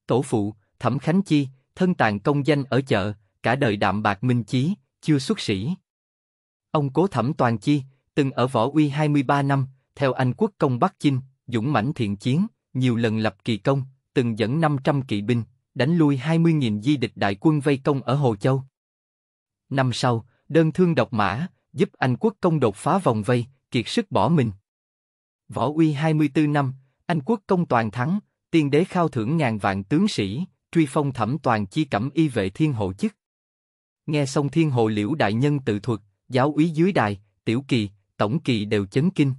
Tổ phụ, thẩm Khánh Chi, thân tàn công danh ở chợ, cả đời đạm bạc minh chí, chưa xuất sĩ. Ông cố thẩm toàn chi, từng ở võ uy 23 năm, theo Anh quốc công Bắc Chinh, dũng mãnh thiện chiến, nhiều lần lập kỳ công, từng dẫn 500 kỵ binh, đánh lui 20.000 di địch đại quân vây công ở Hồ Châu. Năm sau, đơn thương độc mã, giúp Anh quốc công đột phá vòng vây, kiệt sức bỏ mình. Võ uy 24 năm, Anh quốc công toàn thắng, tiên đế khao thưởng ngàn vạn tướng sĩ, truy phong thẩm toàn chi cẩm y vệ thiên hộ chức. Nghe xong thiên hội liễu đại nhân tự thuật, giáo úy dưới đài, tiểu kỳ, tổng kỳ đều chấn kinh.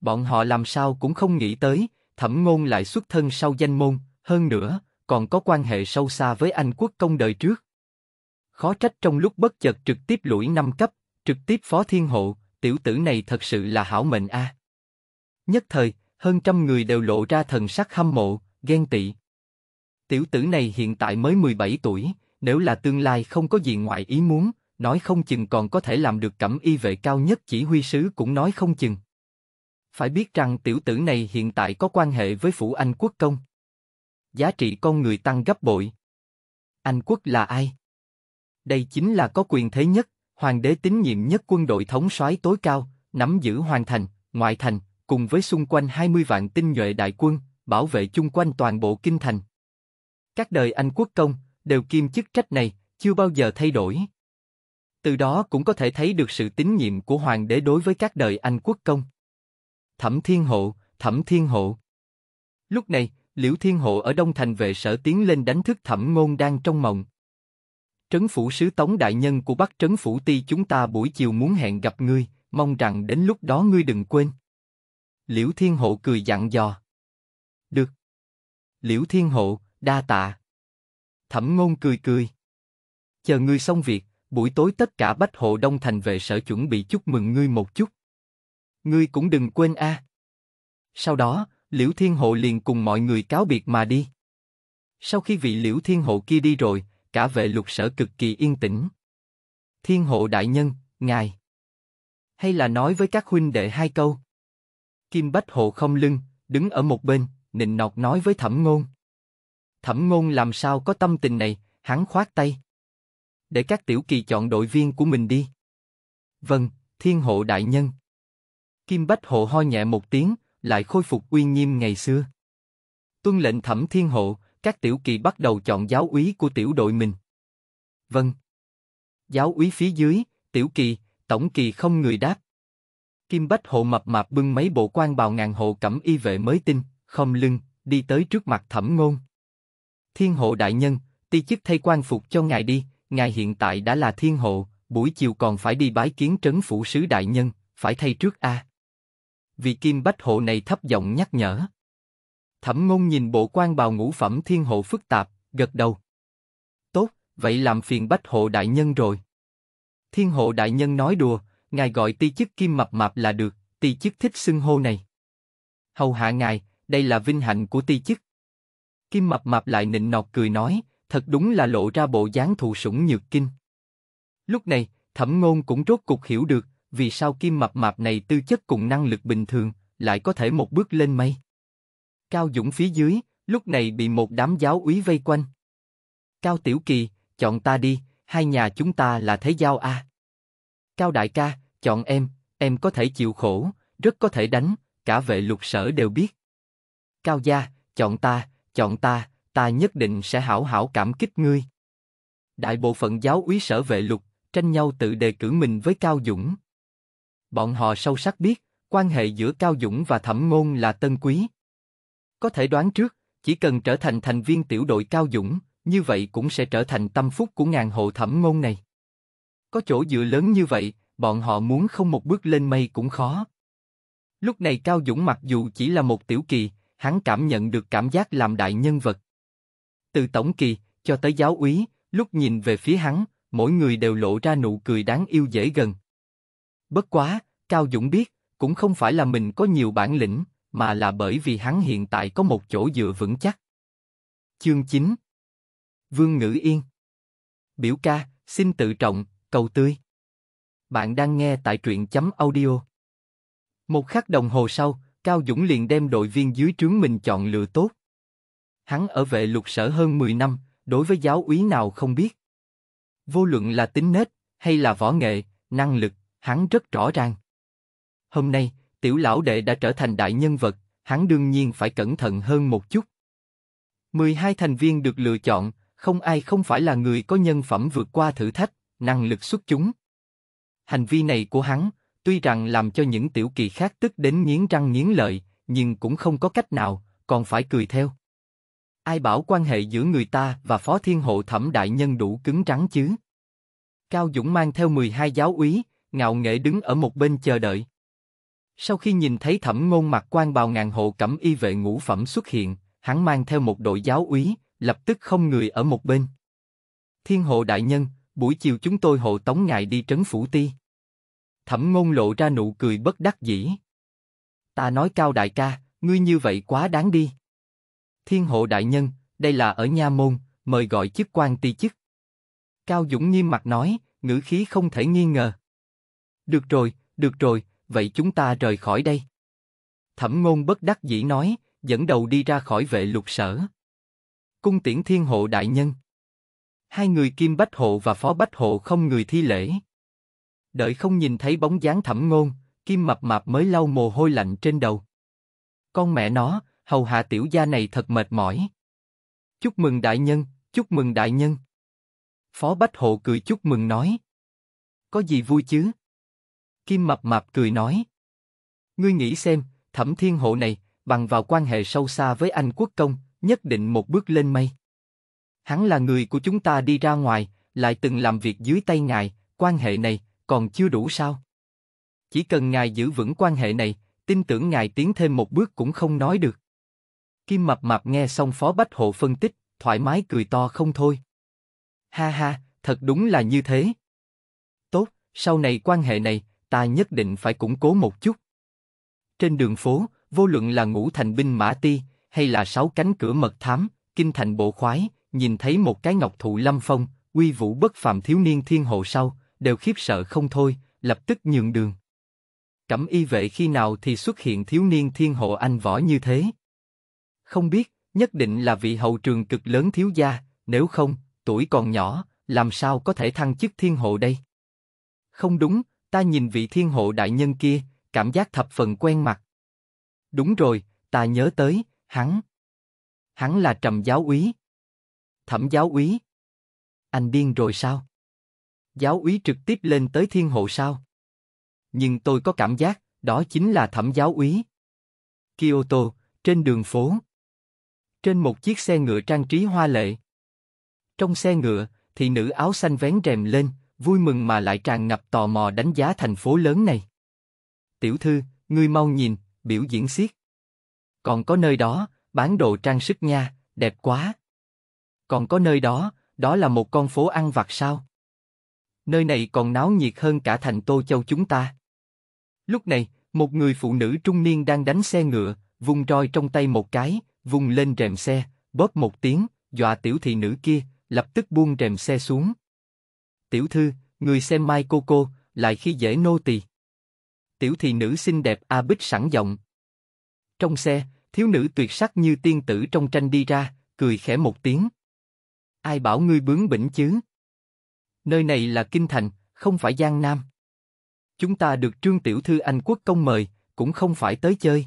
Bọn họ làm sao cũng không nghĩ tới, thẩm ngôn lại xuất thân sau danh môn, hơn nữa, còn có quan hệ sâu xa với Anh quốc công đời trước. Khó trách trong lúc bất chợt trực tiếp lũi năm cấp, trực tiếp phó thiên hộ, tiểu tử này thật sự là hảo mệnh a. À. Nhất thời, hơn trăm người đều lộ ra thần sắc hâm mộ, ghen tị. Tiểu tử này hiện tại mới 17 tuổi, nếu là tương lai không có gì ngoại ý muốn, nói không chừng còn có thể làm được cẩm y vệ cao nhất chỉ huy sứ cũng nói không chừng. Phải biết rằng tiểu tử này hiện tại có quan hệ với phủ Anh quốc công. Giá trị con người tăng gấp bội. Anh quốc là ai? Đây chính là có quyền thế nhất, hoàng đế tín nhiệm nhất quân đội thống soái tối cao, nắm giữ hoàng thành, ngoại thành, cùng với xung quanh 20 vạn tinh nhuệ đại quân, bảo vệ chung quanh toàn bộ kinh thành. Các đời Anh quốc công, đều kiêm chức trách này, chưa bao giờ thay đổi. Từ đó cũng có thể thấy được sự tín nhiệm của hoàng đế đối với các đời Anh quốc công. Thẩm Thiên Hộ, Thẩm Thiên Hộ. Lúc này, Liễu Thiên Hộ ở Đông Thành vệ sở tiến lên đánh thức Thẩm Ngôn đang trong mộng. Trấn phủ sứ tống đại nhân của Bắc Trấn phủ ti chúng ta buổi chiều muốn hẹn gặp ngươi, mong rằng đến lúc đó ngươi đừng quên. Liễu Thiên Hộ cười dặn dò. Được. Liễu Thiên Hộ, đa tạ. Thẩm Ngôn cười cười. Chờ ngươi xong việc, buổi tối tất cả bách hộ đông thành về sở chuẩn bị chúc mừng ngươi một chút. Ngươi cũng đừng quên a. Sau đó, Liễu Thiên Hộ liền cùng mọi người cáo biệt mà đi. Sau khi vị Liễu Thiên Hộ kia đi rồi, cả vệ lục sở cực kỳ yên tĩnh. Thiên Hộ đại nhân, ngài. Hay là nói với các huynh đệ hai câu. Kim Bách Hộ không lưng, đứng ở một bên, nịnh nọt nói với Thẩm Ngôn. Thẩm Ngôn làm sao có tâm tình này, hắn khoát tay. Để các tiểu kỳ chọn đội viên của mình đi. Vâng, thiên hộ đại nhân. Kim Bách hộ ho nhẹ một tiếng, lại khôi phục uy nghiêm ngày xưa. Tuân lệnh thẩm thiên hộ, các tiểu kỳ bắt đầu chọn giáo úy của tiểu đội mình. Vâng. Giáo úy phía dưới, tiểu kỳ, tổng kỳ không người đáp. Kim Bách hộ mập mạp bưng mấy bộ quan bào ngàn hộ cẩm y vệ mới tinh, không lưng, đi tới trước mặt thẩm ngôn. Thiên hộ đại nhân, ti chức thay quan phục cho ngài đi, ngài hiện tại đã là thiên hộ, buổi chiều còn phải đi bái kiến trấn phủ sứ đại nhân, phải thay trước a. À. Vị kim bách hộ này thấp giọng nhắc nhở. Thẩm ngôn nhìn bộ quan bào ngũ phẩm thiên hộ phức tạp, gật đầu. Tốt, vậy làm phiền bách hộ đại nhân rồi. Thiên hộ đại nhân nói đùa, ngài gọi ti chức kim mập mạp là được, ti chức thích xưng hô này. Hầu hạ ngài, đây là vinh hạnh của ti chức. Kim Mập Mạp lại nịnh nọt cười nói, thật đúng là lộ ra bộ dáng thụ sủng nhược kinh. Lúc này, Thẩm Ngôn cũng rốt cục hiểu được, vì sao Kim Mập Mạp này tư chất cùng năng lực bình thường, lại có thể một bước lên mây. Cao Dũng phía dưới, lúc này bị một đám giáo úy vây quanh. Cao Tiểu Kỳ, chọn ta đi, hai nhà chúng ta là thế giao a. À? Cao Đại Ca, chọn em, em có thể chịu khổ, rất có thể đánh, cả vệ lục sở đều biết. Cao Gia, chọn ta, chọn ta, ta nhất định sẽ hảo hảo cảm kích ngươi. Đại bộ phận giáo úy sở vệ lục, tranh nhau tự đề cử mình với Cao Dũng. Bọn họ sâu sắc biết, quan hệ giữa Cao Dũng và Thẩm Ngôn là tân quý. Có thể đoán trước, chỉ cần trở thành thành viên tiểu đội Cao Dũng, như vậy cũng sẽ trở thành tâm phúc của ngàn hộ Thẩm Ngôn này. Có chỗ dựa lớn như vậy, bọn họ muốn không một bước lên mây cũng khó. Lúc này Cao Dũng mặc dù chỉ là một tiểu kỳ, hắn cảm nhận được cảm giác làm đại nhân vật. Từ tổng kỳ cho tới giáo úy, lúc nhìn về phía hắn, mỗi người đều lộ ra nụ cười đáng yêu dễ gần. Bất quá, Cao Dũng biết, cũng không phải là mình có nhiều bản lĩnh, mà là bởi vì hắn hiện tại có một chỗ dựa vững chắc. Chương 9 Vương Ngữ Yên Biểu ca, xin tự trọng, cầu tươi. Bạn đang nghe tại truyện chấm audio. Một khắc đồng hồ sau, Cao Dũng liền đem đội viên dưới trướng mình chọn lựa tốt. Hắn ở vệ lục sở hơn 10 năm, đối với giáo úy nào không biết. Vô luận là tính nết, hay là võ nghệ, năng lực, hắn rất rõ ràng. Hôm nay, tiểu lão đệ đã trở thành đại nhân vật, hắn đương nhiên phải cẩn thận hơn một chút. 12 thành viên được lựa chọn, không ai không phải là người có nhân phẩm vượt qua thử thách, năng lực xuất chúng. Hành vi này của hắn, tuy rằng làm cho những tiểu kỳ khác tức đến nghiến răng nghiến lợi, nhưng cũng không có cách nào, còn phải cười theo. Ai bảo quan hệ giữa người ta và Phó Thiên Hộ Thẩm Đại Nhân đủ cứng rắn chứ? Cao Dũng mang theo 12 giáo úy, ngạo nghệ đứng ở một bên chờ đợi. Sau khi nhìn thấy thẩm ngôn mặt quan bào ngàn hộ cẩm y vệ ngũ phẩm xuất hiện, hắn mang theo một đội giáo úy, lập tức không người ở một bên. Thiên hộ đại nhân, buổi chiều chúng tôi hộ tống ngài đi trấn phủ ti. Thẩm ngôn lộ ra nụ cười bất đắc dĩ. Ta nói cao đại ca, ngươi như vậy quá đáng đi. Thiên hộ đại nhân, đây là ở nha môn, mời gọi chức quan ti chức. Cao Dũng nghiêm mặt nói, ngữ khí không thể nghi ngờ. Được rồi, được rồi, vậy chúng ta rời khỏi đây. Thẩm ngôn bất đắc dĩ nói, dẫn đầu đi ra khỏi vệ lục sở. Cung tiễn thiên hộ đại nhân. Hai người kim bách hộ và phó bách hộ không người thi lễ đợi không nhìn thấy bóng dáng thẩm ngôn, kim mập mạp mới lau mồ hôi lạnh trên đầu. Con mẹ nó, hầu hạ tiểu gia này thật mệt mỏi. Chúc mừng đại nhân, chúc mừng đại nhân. Phó Bách Hộ cười chúc mừng nói. Có gì vui chứ? Kim mập mạp cười nói. Ngươi nghĩ xem, thẩm thiên hộ này, bằng vào quan hệ sâu xa với anh quốc công, nhất định một bước lên mây. Hắn là người của chúng ta đi ra ngoài, lại từng làm việc dưới tay ngài, quan hệ này, còn chưa đủ sao? Chỉ cần ngài giữ vững quan hệ này, tin tưởng ngài tiến thêm một bước cũng không nói được. Kim Mập mập nghe xong Phó Bách Hộ phân tích, thoải mái cười to không thôi. Ha ha, thật đúng là như thế. Tốt, sau này quan hệ này, ta nhất định phải củng cố một chút. Trên đường phố, vô luận là ngũ thành binh mã ti, hay là sáu cánh cửa mật thám, kinh thành bộ khoái, nhìn thấy một cái ngọc thụ lâm phong, uy vũ bất phàm thiếu niên thiên hộ sau, đều khiếp sợ không thôi, lập tức nhường đường. Cẩm y vệ khi nào thì xuất hiện thiếu niên thiên hộ anh võ như thế? Không biết, nhất định là vị hậu trường cực lớn thiếu gia, nếu không, tuổi còn nhỏ, làm sao có thể thăng chức thiên hộ đây? Không đúng, ta nhìn vị thiên hộ đại nhân kia, cảm giác thập phần quen mặt. Đúng rồi, ta nhớ tới, hắn. Hắn là trầm giáo úy. Thẩm giáo úy. Anh điên rồi sao? Giáo úy trực tiếp lên tới thiên hộ sao? Nhưng tôi có cảm giác, đó chính là thẩm giáo úy. Kyoto, trên đường phố. Trên một chiếc xe ngựa trang trí hoa lệ. Trong xe ngựa, thì nữ áo xanh vén rèm lên, vui mừng mà lại tràn ngập tò mò đánh giá thành phố lớn này. Tiểu thư, ngươi mau nhìn, biểu diễn xiết. Còn có nơi đó, bán đồ trang sức nha, đẹp quá. Còn có nơi đó, đó là một con phố ăn vặt sao? nơi này còn náo nhiệt hơn cả thành Tô Châu chúng ta. Lúc này, một người phụ nữ trung niên đang đánh xe ngựa, vung roi trong tay một cái, vung lên rèm xe, bóp một tiếng, dọa tiểu thị nữ kia, lập tức buông rèm xe xuống. Tiểu thư, người xem mai cô cô, lại khi dễ nô tỳ. Tiểu thị nữ xinh đẹp A Bích sẵn giọng. Trong xe, thiếu nữ tuyệt sắc như tiên tử trong tranh đi ra, cười khẽ một tiếng. Ai bảo ngươi bướng bỉnh chứ? nơi này là kinh thành, không phải Giang Nam. Chúng ta được Trương Tiểu Thư Anh Quốc công mời, cũng không phải tới chơi.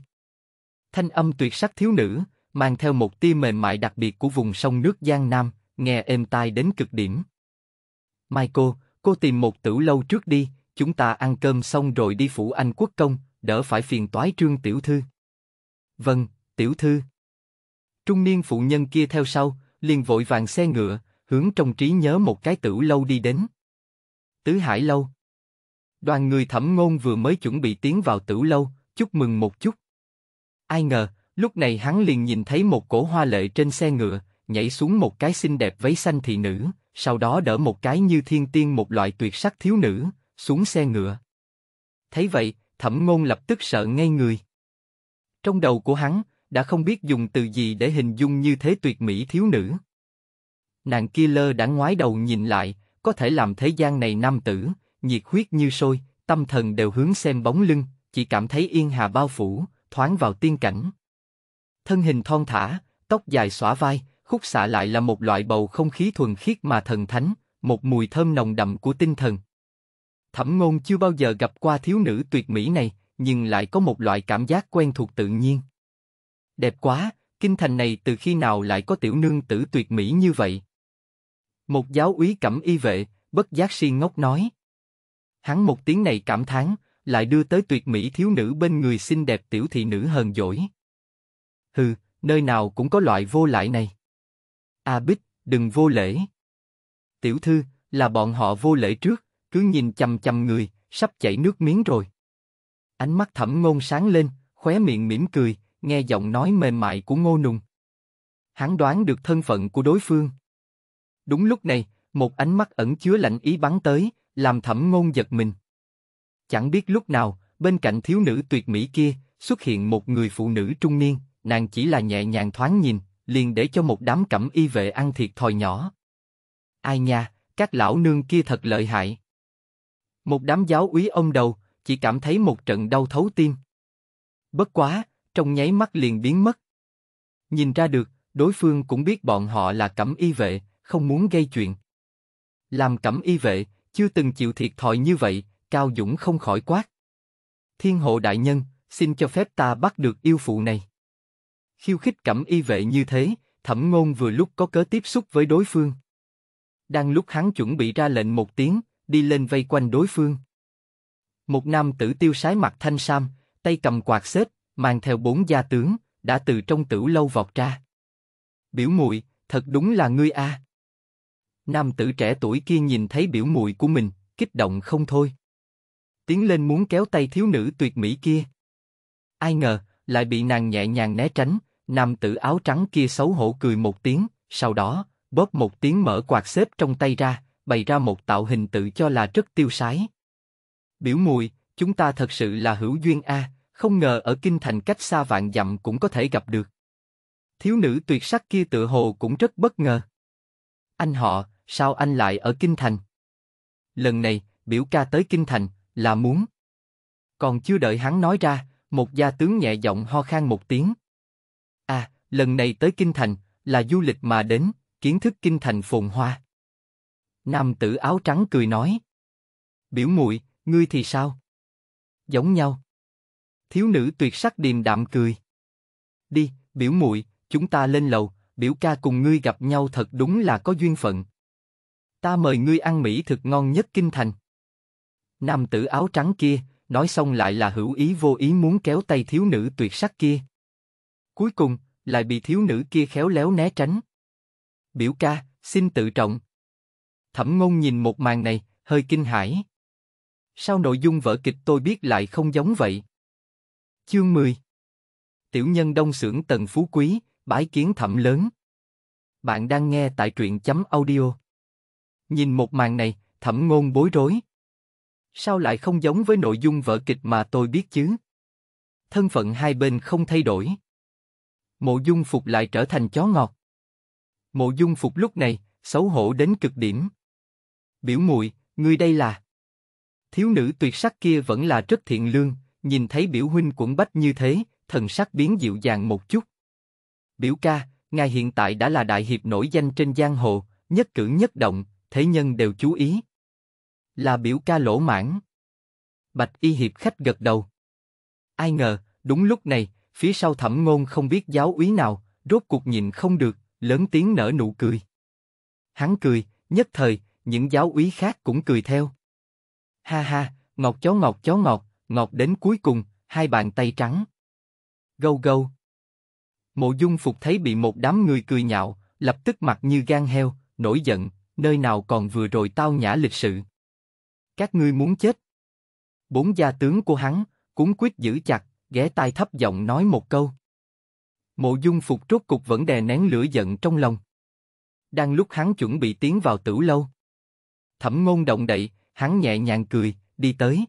Thanh âm tuyệt sắc thiếu nữ, mang theo một tia mềm mại đặc biệt của vùng sông nước Giang Nam, nghe êm tai đến cực điểm. Mai cô, cô tìm một tử lâu trước đi, chúng ta ăn cơm xong rồi đi phủ Anh Quốc công, đỡ phải phiền toái Trương Tiểu Thư. Vâng, Tiểu Thư. Trung niên phụ nhân kia theo sau, liền vội vàng xe ngựa, hướng trong trí nhớ một cái tử lâu đi đến. Tứ Hải Lâu Đoàn người thẩm ngôn vừa mới chuẩn bị tiến vào tử lâu, chúc mừng một chút. Ai ngờ, lúc này hắn liền nhìn thấy một cổ hoa lệ trên xe ngựa, nhảy xuống một cái xinh đẹp váy xanh thị nữ, sau đó đỡ một cái như thiên tiên một loại tuyệt sắc thiếu nữ, xuống xe ngựa. Thấy vậy, thẩm ngôn lập tức sợ ngay người. Trong đầu của hắn, đã không biết dùng từ gì để hình dung như thế tuyệt mỹ thiếu nữ. Nàng kia lơ đã ngoái đầu nhìn lại, có thể làm thế gian này nam tử, nhiệt huyết như sôi, tâm thần đều hướng xem bóng lưng, chỉ cảm thấy yên hà bao phủ, thoáng vào tiên cảnh. Thân hình thon thả, tóc dài xõa vai, khúc xạ lại là một loại bầu không khí thuần khiết mà thần thánh, một mùi thơm nồng đậm của tinh thần. Thẩm ngôn chưa bao giờ gặp qua thiếu nữ tuyệt mỹ này, nhưng lại có một loại cảm giác quen thuộc tự nhiên. Đẹp quá, kinh thành này từ khi nào lại có tiểu nương tử tuyệt mỹ như vậy? Một giáo úy cẩm y vệ, bất giác si ngốc nói. Hắn một tiếng này cảm thán, lại đưa tới tuyệt mỹ thiếu nữ bên người xinh đẹp tiểu thị nữ hờn dỗi. Hừ, nơi nào cũng có loại vô lại này. A Bích, đừng vô lễ. Tiểu thư, là bọn họ vô lễ trước, cứ nhìn chằm chằm người, sắp chảy nước miếng rồi. Ánh mắt thẩm ngôn sáng lên, khóe miệng mỉm cười, nghe giọng nói mềm mại của ngô nùng. Hắn đoán được thân phận của đối phương. Đúng lúc này, một ánh mắt ẩn chứa lạnh ý bắn tới, làm thẩm ngôn giật mình. Chẳng biết lúc nào, bên cạnh thiếu nữ tuyệt mỹ kia, xuất hiện một người phụ nữ trung niên, nàng chỉ là nhẹ nhàng thoáng nhìn, liền để cho một đám cẩm y vệ ăn thiệt thòi nhỏ. Ai nha, các lão nương kia thật lợi hại. Một đám giáo úy ông đầu, chỉ cảm thấy một trận đau thấu tim. Bất quá, trong nháy mắt liền biến mất. Nhìn ra được, đối phương cũng biết bọn họ là cẩm y vệ, không muốn gây chuyện. Làm cẩm y vệ, chưa từng chịu thiệt thòi như vậy, Cao Dũng không khỏi quát. Thiên hộ đại nhân, xin cho phép ta bắt được yêu phụ này. Khiêu khích cẩm y vệ như thế, thẩm ngôn vừa lúc có cớ tiếp xúc với đối phương. Đang lúc hắn chuẩn bị ra lệnh một tiếng, đi lên vây quanh đối phương. Một nam tử tiêu sái mặt thanh sam, tay cầm quạt xếp, mang theo bốn gia tướng, đã từ trong tử lâu vọt ra. Biểu muội, thật đúng là ngươi a. À. Nam tử trẻ tuổi kia nhìn thấy biểu mùi của mình, kích động không thôi. Tiến lên muốn kéo tay thiếu nữ tuyệt mỹ kia. Ai ngờ, lại bị nàng nhẹ nhàng né tránh, nam tử áo trắng kia xấu hổ cười một tiếng, sau đó, bóp một tiếng mở quạt xếp trong tay ra, bày ra một tạo hình tự cho là rất tiêu sái. Biểu mùi, chúng ta thật sự là hữu duyên a, không ngờ ở kinh thành cách xa vạn dặm cũng có thể gặp được. Thiếu nữ tuyệt sắc kia tự hồ cũng rất bất ngờ. Anh họ, sao anh lại ở Kinh Thành? Lần này, biểu ca tới Kinh Thành, là muốn. Còn chưa đợi hắn nói ra, một gia tướng nhẹ giọng ho khan một tiếng. À, lần này tới Kinh Thành, là du lịch mà đến, kiến thức Kinh Thành phồn hoa. Nam tử áo trắng cười nói. Biểu muội, ngươi thì sao? Giống nhau. Thiếu nữ tuyệt sắc điềm đạm cười. Đi, biểu muội, chúng ta lên lầu, biểu ca cùng ngươi gặp nhau thật đúng là có duyên phận ta mời ngươi ăn mỹ thực ngon nhất kinh thành. Nam tử áo trắng kia, nói xong lại là hữu ý vô ý muốn kéo tay thiếu nữ tuyệt sắc kia. Cuối cùng, lại bị thiếu nữ kia khéo léo né tránh. Biểu ca, xin tự trọng. Thẩm ngôn nhìn một màn này, hơi kinh hãi. Sao nội dung vở kịch tôi biết lại không giống vậy? Chương 10 Tiểu nhân đông xưởng tần phú quý, bái kiến thẩm lớn. Bạn đang nghe tại truyện chấm audio. Nhìn một màn này, thẩm ngôn bối rối. Sao lại không giống với nội dung vở kịch mà tôi biết chứ? Thân phận hai bên không thay đổi. Mộ dung phục lại trở thành chó ngọt. Mộ dung phục lúc này, xấu hổ đến cực điểm. Biểu muội, người đây là... Thiếu nữ tuyệt sắc kia vẫn là rất thiện lương, nhìn thấy biểu huynh cuộn bách như thế, thần sắc biến dịu dàng một chút. Biểu ca, ngài hiện tại đã là đại hiệp nổi danh trên giang hồ, nhất cử nhất động, thế nhân đều chú ý. Là biểu ca lỗ mãn. Bạch y hiệp khách gật đầu. Ai ngờ, đúng lúc này, phía sau thẩm ngôn không biết giáo úy nào, rốt cuộc nhìn không được, lớn tiếng nở nụ cười. Hắn cười, nhất thời, những giáo úy khác cũng cười theo. Ha ha, ngọt chó ngọt chó ngọt, ngọt đến cuối cùng, hai bàn tay trắng. Gâu gâu. Mộ dung phục thấy bị một đám người cười nhạo, lập tức mặt như gan heo, nổi giận, nơi nào còn vừa rồi tao nhã lịch sự. Các ngươi muốn chết. Bốn gia tướng của hắn, cuốn quyết giữ chặt, ghé tai thấp giọng nói một câu. Mộ dung phục rốt cục vẫn đè nén lửa giận trong lòng. Đang lúc hắn chuẩn bị tiến vào tử lâu. Thẩm ngôn động đậy, hắn nhẹ nhàng cười, đi tới.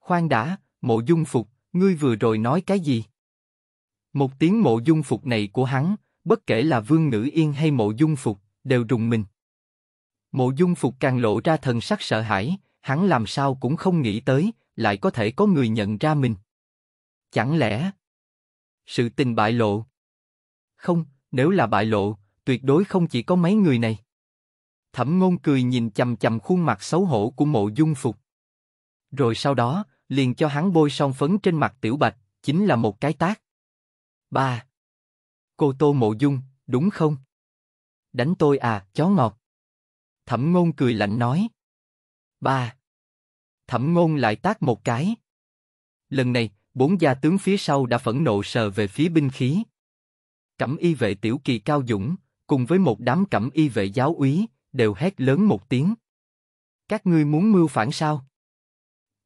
Khoan đã, mộ dung phục, ngươi vừa rồi nói cái gì? Một tiếng mộ dung phục này của hắn, bất kể là vương Nữ yên hay mộ dung phục, đều rùng mình. Mộ Dung Phục càng lộ ra thần sắc sợ hãi, hắn làm sao cũng không nghĩ tới, lại có thể có người nhận ra mình. Chẳng lẽ sự tình bại lộ? Không, nếu là bại lộ, tuyệt đối không chỉ có mấy người này. Thẩm Ngôn cười nhìn chầm chầm khuôn mặt xấu hổ của Mộ Dung Phục, rồi sau đó liền cho hắn bôi son phấn trên mặt Tiểu Bạch, chính là một cái tác. Ba. Cô tô Mộ Dung, đúng không? Đánh tôi à, chó ngọt. Thẩm ngôn cười lạnh nói. Ba. Thẩm ngôn lại tác một cái. Lần này, bốn gia tướng phía sau đã phẫn nộ sờ về phía binh khí. Cẩm y vệ tiểu kỳ cao dũng, cùng với một đám cẩm y vệ giáo úy, đều hét lớn một tiếng. Các ngươi muốn mưu phản sao?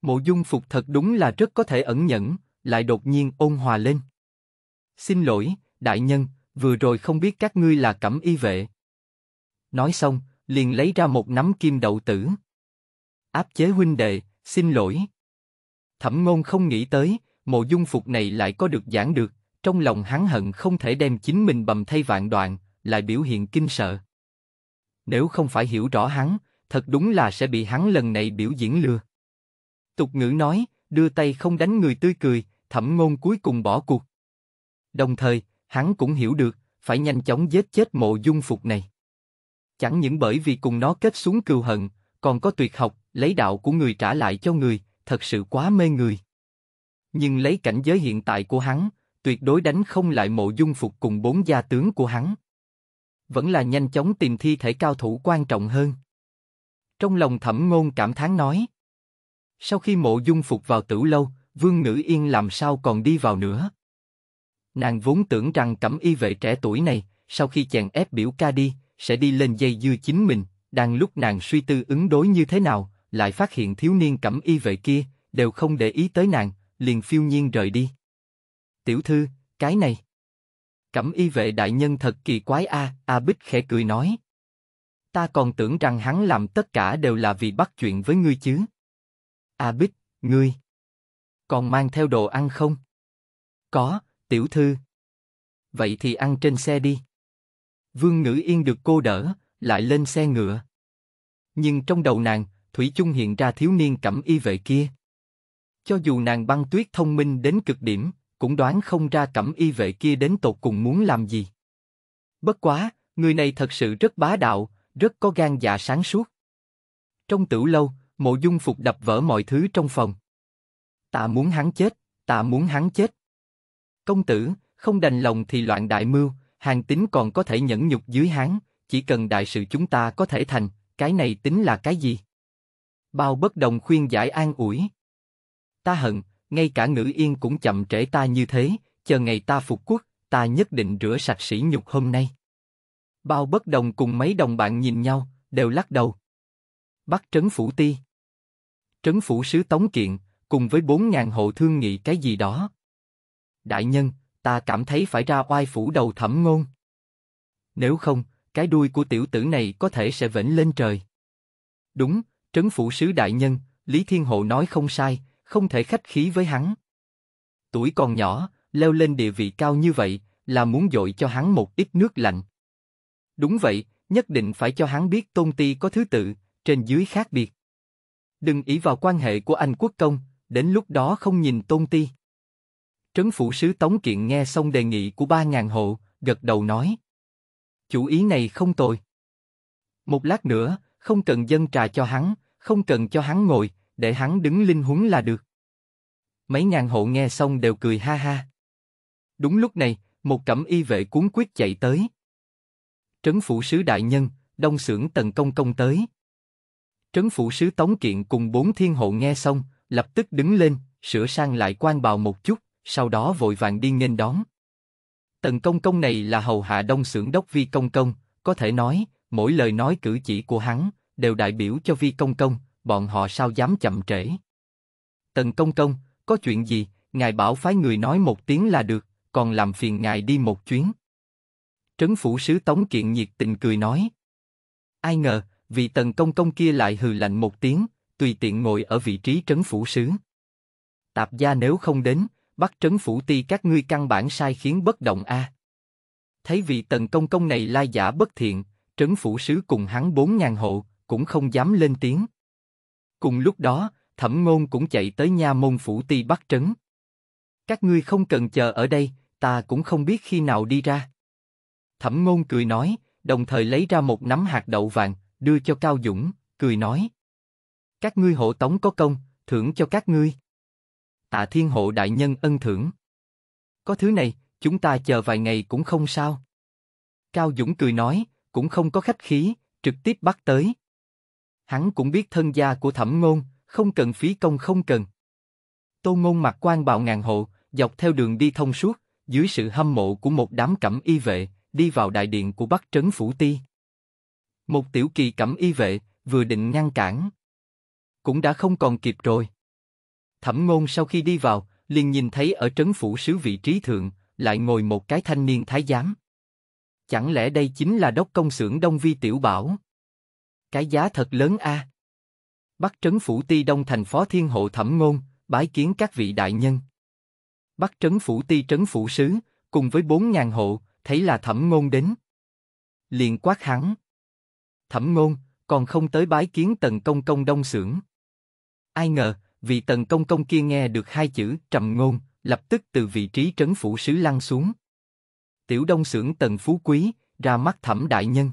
Mộ dung phục thật đúng là rất có thể ẩn nhẫn, lại đột nhiên ôn hòa lên. Xin lỗi, đại nhân, vừa rồi không biết các ngươi là cẩm y vệ. Nói xong, liền lấy ra một nắm kim đậu tử. Áp chế huynh đệ, xin lỗi. Thẩm ngôn không nghĩ tới, mộ dung phục này lại có được giảng được, trong lòng hắn hận không thể đem chính mình bầm thay vạn đoạn, lại biểu hiện kinh sợ. Nếu không phải hiểu rõ hắn, thật đúng là sẽ bị hắn lần này biểu diễn lừa. Tục ngữ nói, đưa tay không đánh người tươi cười, thẩm ngôn cuối cùng bỏ cuộc. Đồng thời, hắn cũng hiểu được, phải nhanh chóng giết chết mộ dung phục này. Chẳng những bởi vì cùng nó kết xuống cừu hận, còn có tuyệt học, lấy đạo của người trả lại cho người, thật sự quá mê người. Nhưng lấy cảnh giới hiện tại của hắn, tuyệt đối đánh không lại mộ dung phục cùng bốn gia tướng của hắn. Vẫn là nhanh chóng tìm thi thể cao thủ quan trọng hơn. Trong lòng thẩm ngôn cảm thán nói. Sau khi mộ dung phục vào tử lâu, vương ngữ yên làm sao còn đi vào nữa. Nàng vốn tưởng rằng cẩm y vệ trẻ tuổi này, sau khi chèn ép biểu ca đi, sẽ đi lên dây dưa chính mình. Đang lúc nàng suy tư ứng đối như thế nào, lại phát hiện thiếu niên cẩm y vệ kia đều không để ý tới nàng, liền phiêu nhiên rời đi. Tiểu thư, cái này. Cẩm y vệ đại nhân thật kỳ quái a, A Bích khẽ cười nói. Ta còn tưởng rằng hắn làm tất cả đều là vì bắt chuyện với ngươi chứ. A Bích, ngươi. Còn mang theo đồ ăn không? Có, tiểu thư. Vậy thì ăn trên xe đi. Vương Ngữ Yên được cô đỡ, lại lên xe ngựa. Nhưng trong đầu nàng, Thủy chung hiện ra thiếu niên cẩm y vệ kia. Cho dù nàng băng tuyết thông minh đến cực điểm, cũng đoán không ra cẩm y vệ kia đến tột cùng muốn làm gì. Bất quá, người này thật sự rất bá đạo, rất có gan dạ sáng suốt. Trong tử lâu, mộ dung phục đập vỡ mọi thứ trong phòng. Tạ muốn hắn chết, tạ muốn hắn chết. Công tử, không đành lòng thì loạn đại mưu, hàng tín còn có thể nhẫn nhục dưới hán, chỉ cần đại sự chúng ta có thể thành, cái này tính là cái gì? Bao bất đồng khuyên giải an ủi. Ta hận, ngay cả ngữ yên cũng chậm trễ ta như thế, chờ ngày ta phục quốc, ta nhất định rửa sạch sĩ nhục hôm nay. Bao bất đồng cùng mấy đồng bạn nhìn nhau, đều lắc đầu. Bắt trấn phủ ti. Trấn phủ sứ Tống Kiện, cùng với bốn ngàn hộ thương nghị cái gì đó. Đại nhân, ta cảm thấy phải ra oai phủ đầu thẩm ngôn. Nếu không, cái đuôi của tiểu tử này có thể sẽ vĩnh lên trời. Đúng, trấn phủ sứ đại nhân, Lý Thiên Hộ nói không sai, không thể khách khí với hắn. Tuổi còn nhỏ, leo lên địa vị cao như vậy, là muốn dội cho hắn một ít nước lạnh. Đúng vậy, nhất định phải cho hắn biết tôn ti có thứ tự, trên dưới khác biệt. Đừng ý vào quan hệ của anh quốc công, đến lúc đó không nhìn tôn ti. Trấn phủ sứ Tống Kiện nghe xong đề nghị của ba ngàn hộ, gật đầu nói. Chủ ý này không tồi. Một lát nữa, không cần dân trà cho hắn, không cần cho hắn ngồi, để hắn đứng linh huấn là được. Mấy ngàn hộ nghe xong đều cười ha ha. Đúng lúc này, một cẩm y vệ cuốn quyết chạy tới. Trấn phủ sứ đại nhân, đông sưởng tần công công tới. Trấn phủ sứ Tống Kiện cùng bốn thiên hộ nghe xong, lập tức đứng lên, sửa sang lại quan bào một chút sau đó vội vàng đi nghênh đón. Tần công công này là hầu hạ đông xưởng đốc vi công công, có thể nói, mỗi lời nói cử chỉ của hắn, đều đại biểu cho vi công công, bọn họ sao dám chậm trễ. Tần công công, có chuyện gì, ngài bảo phái người nói một tiếng là được, còn làm phiền ngài đi một chuyến. Trấn phủ sứ Tống Kiện nhiệt tình cười nói. Ai ngờ, vị tần công công kia lại hừ lạnh một tiếng, tùy tiện ngồi ở vị trí trấn phủ sứ. Tạp gia nếu không đến, bắt trấn phủ ti các ngươi căn bản sai khiến bất động a. Thấy vị tần công công này lai giả bất thiện, trấn phủ sứ cùng hắn bốn ngàn hộ, cũng không dám lên tiếng. Cùng lúc đó, thẩm ngôn cũng chạy tới nha môn phủ ti bắt trấn. Các ngươi không cần chờ ở đây, ta cũng không biết khi nào đi ra. Thẩm ngôn cười nói, đồng thời lấy ra một nắm hạt đậu vàng, đưa cho Cao Dũng, cười nói. Các ngươi hộ tống có công, thưởng cho các ngươi tạ thiên hộ đại nhân ân thưởng. Có thứ này, chúng ta chờ vài ngày cũng không sao. Cao Dũng cười nói, cũng không có khách khí, trực tiếp bắt tới. Hắn cũng biết thân gia của thẩm ngôn, không cần phí công không cần. Tô ngôn mặc quan bào ngàn hộ, dọc theo đường đi thông suốt, dưới sự hâm mộ của một đám cẩm y vệ, đi vào đại điện của Bắc Trấn Phủ Ti. Một tiểu kỳ cẩm y vệ, vừa định ngăn cản. Cũng đã không còn kịp rồi. Thẩm ngôn sau khi đi vào, liền nhìn thấy ở trấn phủ sứ vị trí thượng, lại ngồi một cái thanh niên thái giám. Chẳng lẽ đây chính là đốc công xưởng Đông Vi Tiểu Bảo? Cái giá thật lớn a. À? Bắc trấn phủ ti Đông thành phó thiên hộ thẩm ngôn, bái kiến các vị đại nhân. Bắc trấn phủ ti trấn phủ sứ, cùng với bốn ngàn hộ, thấy là thẩm ngôn đến. Liền quát hắn. Thẩm ngôn, còn không tới bái kiến tần công công đông xưởng. Ai ngờ, vị tần công công kia nghe được hai chữ trầm ngôn, lập tức từ vị trí trấn phủ sứ lăn xuống. Tiểu đông xưởng tần phú quý, ra mắt thẩm đại nhân.